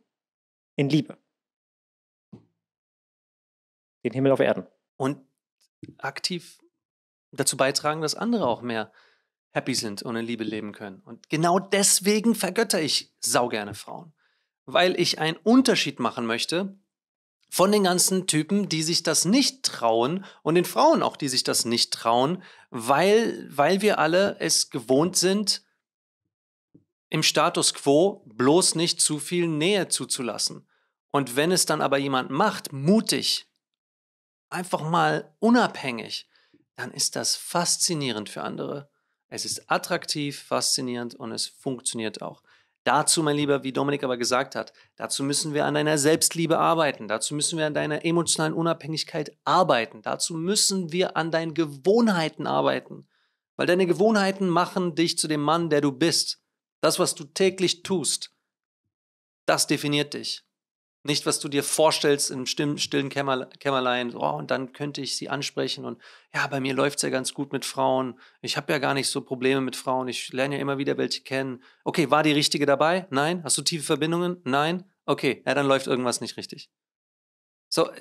In Liebe. Den Himmel auf Erden. Und aktiv dazu beitragen, dass andere auch mehr happy sind und in Liebe leben können. Und genau deswegen vergötter ich saugerne Frauen. Weil ich einen Unterschied machen möchte von den ganzen Typen, die sich das nicht trauen und den Frauen auch, die sich das nicht trauen, weil, weil wir alle es gewohnt sind, im Status quo bloß nicht zu viel Nähe zuzulassen. Und wenn es dann aber jemand macht, mutig, einfach mal unabhängig, dann ist das faszinierend für andere. Es ist attraktiv, faszinierend und es funktioniert auch. Dazu, mein Lieber, wie Dominik aber gesagt hat, dazu müssen wir an deiner Selbstliebe arbeiten, dazu müssen wir an deiner emotionalen Unabhängigkeit arbeiten, dazu müssen wir an deinen Gewohnheiten arbeiten, weil deine Gewohnheiten machen dich zu dem Mann, der du bist. Das, was du täglich tust, das definiert dich. Nicht, was du dir vorstellst im stillen Kämmer, Kämmerlein, oh, und dann könnte ich sie ansprechen und ja, bei mir läuft es ja ganz gut mit Frauen, ich habe ja gar nicht so Probleme mit Frauen, ich lerne ja immer wieder welche kennen. Okay, war die richtige dabei? Nein. Hast du tiefe Verbindungen? Nein. Okay, ja, dann läuft irgendwas nicht richtig. So, äh,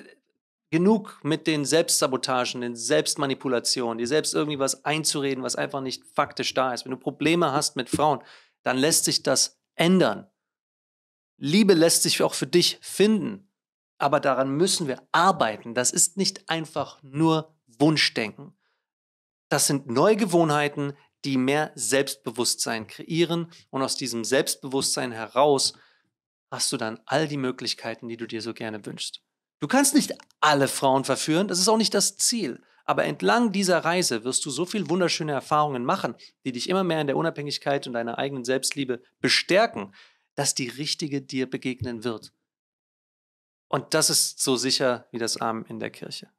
genug mit den Selbstsabotagen, den Selbstmanipulationen, dir selbst irgendwie was einzureden, was einfach nicht faktisch da ist. Wenn du Probleme hast mit Frauen, dann lässt sich das ändern. Liebe lässt sich auch für dich finden, aber daran müssen wir arbeiten. Das ist nicht einfach nur Wunschdenken. Das sind neue Gewohnheiten, die mehr Selbstbewusstsein kreieren und aus diesem Selbstbewusstsein heraus hast du dann all die Möglichkeiten, die du dir so gerne wünschst. Du kannst nicht alle Frauen verführen, das ist auch nicht das Ziel. Aber entlang dieser Reise wirst du so viele wunderschöne Erfahrungen machen, die dich immer mehr in der Unabhängigkeit und deiner eigenen Selbstliebe bestärken, dass die richtige dir begegnen wird. Und das ist so sicher wie das Amen in der Kirche.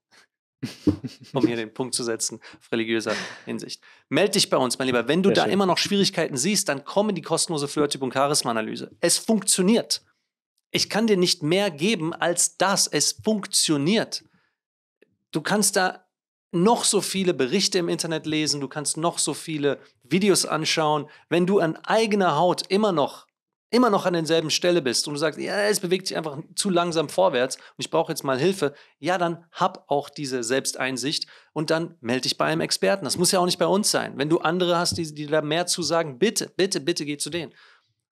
um hier den Punkt zu setzen, auf religiöser Hinsicht. Meld dich bei uns, mein Lieber. Wenn du Sehr da schön. immer noch Schwierigkeiten siehst, dann komm in die kostenlose Flirttyp und Charisma-Analyse. Es funktioniert. Ich kann dir nicht mehr geben als das. Es funktioniert. Du kannst da noch so viele Berichte im Internet lesen, du kannst noch so viele Videos anschauen. Wenn du an eigener Haut immer noch immer noch an derselben Stelle bist und du sagst, ja, es bewegt sich einfach zu langsam vorwärts und ich brauche jetzt mal Hilfe, ja, dann hab auch diese Selbsteinsicht und dann melde dich bei einem Experten. Das muss ja auch nicht bei uns sein. Wenn du andere hast, die, die da mehr zu sagen, bitte, bitte, bitte geh zu denen.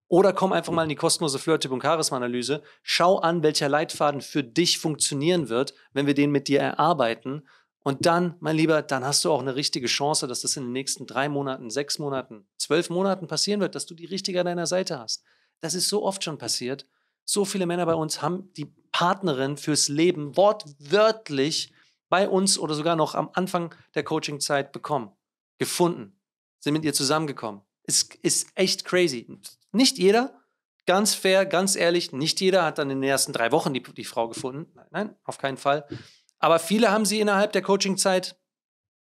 Oder komm einfach mal in die kostenlose Flirt-Tipp- und Charisma-Analyse. Schau an, welcher Leitfaden für dich funktionieren wird, wenn wir den mit dir erarbeiten. Und dann, mein Lieber, dann hast du auch eine richtige Chance, dass das in den nächsten drei Monaten, sechs Monaten, zwölf Monaten passieren wird, dass du die richtige an deiner Seite hast. Das ist so oft schon passiert. So viele Männer bei uns haben die Partnerin fürs Leben wortwörtlich bei uns oder sogar noch am Anfang der Coachingzeit bekommen, gefunden, sind mit ihr zusammengekommen. Es ist echt crazy. Nicht jeder, ganz fair, ganz ehrlich, nicht jeder hat dann in den ersten drei Wochen die, die Frau gefunden. Nein, nein, auf keinen Fall. Aber viele haben sie innerhalb der Coachingzeit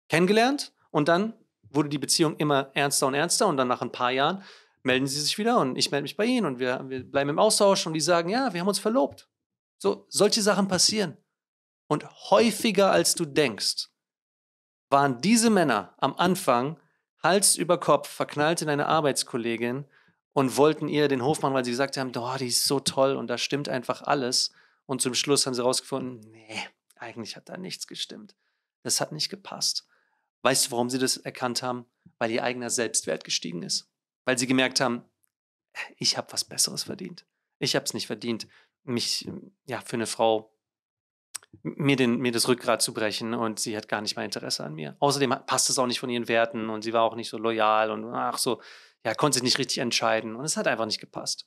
kennengelernt und dann wurde die Beziehung immer ernster und ernster und dann nach ein paar Jahren melden sie sich wieder und ich melde mich bei ihnen und wir, wir bleiben im Austausch und die sagen, ja, wir haben uns verlobt. So, solche Sachen passieren. Und häufiger als du denkst, waren diese Männer am Anfang Hals über Kopf verknallt in eine Arbeitskollegin und wollten ihr den Hof machen, weil sie gesagt haben, oh, die ist so toll und da stimmt einfach alles. Und zum Schluss haben sie herausgefunden, nee, eigentlich hat da nichts gestimmt. Das hat nicht gepasst. Weißt du, warum sie das erkannt haben? Weil ihr eigener Selbstwert gestiegen ist weil sie gemerkt haben, ich habe was Besseres verdient. Ich habe es nicht verdient, mich ja für eine Frau mir, den, mir das Rückgrat zu brechen und sie hat gar nicht mal Interesse an mir. Außerdem passt es auch nicht von ihren Werten und sie war auch nicht so loyal und ach so, ja, konnte sich nicht richtig entscheiden und es hat einfach nicht gepasst.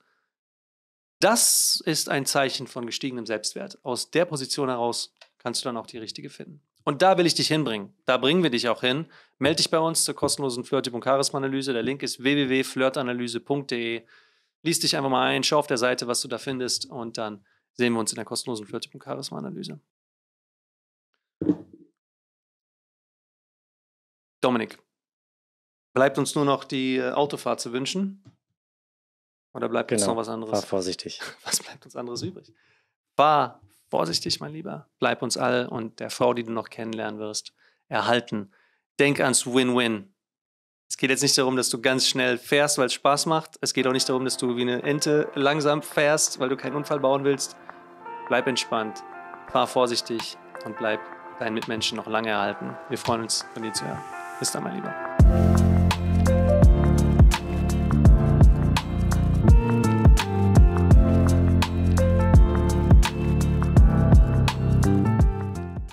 Das ist ein Zeichen von gestiegenem Selbstwert. Aus der Position heraus kannst du dann auch die richtige finden. Und da will ich dich hinbringen. Da bringen wir dich auch hin. Melde dich bei uns zur kostenlosen Flirt- und Charisma-Analyse. Der Link ist www.flirtanalyse.de. Lies dich einfach mal ein, schau auf der Seite, was du da findest und dann sehen wir uns in der kostenlosen Flirt- und Charisma-Analyse. Dominik, bleibt uns nur noch die äh, Autofahrt zu wünschen. Oder bleibt genau. uns noch was anderes? Fahr vorsichtig. Was bleibt uns anderes übrig? Fahr vorsichtig, mein Lieber. Bleib uns all und der Frau, die du noch kennenlernen wirst, erhalten. Denk ans Win-Win. Es geht jetzt nicht darum, dass du ganz schnell fährst, weil es Spaß macht. Es geht auch nicht darum, dass du wie eine Ente langsam fährst, weil du keinen Unfall bauen willst. Bleib entspannt, fahr vorsichtig und bleib deinen Mitmenschen noch lange erhalten. Wir freuen uns, von dir zu hören. Bis dann, mein Lieber.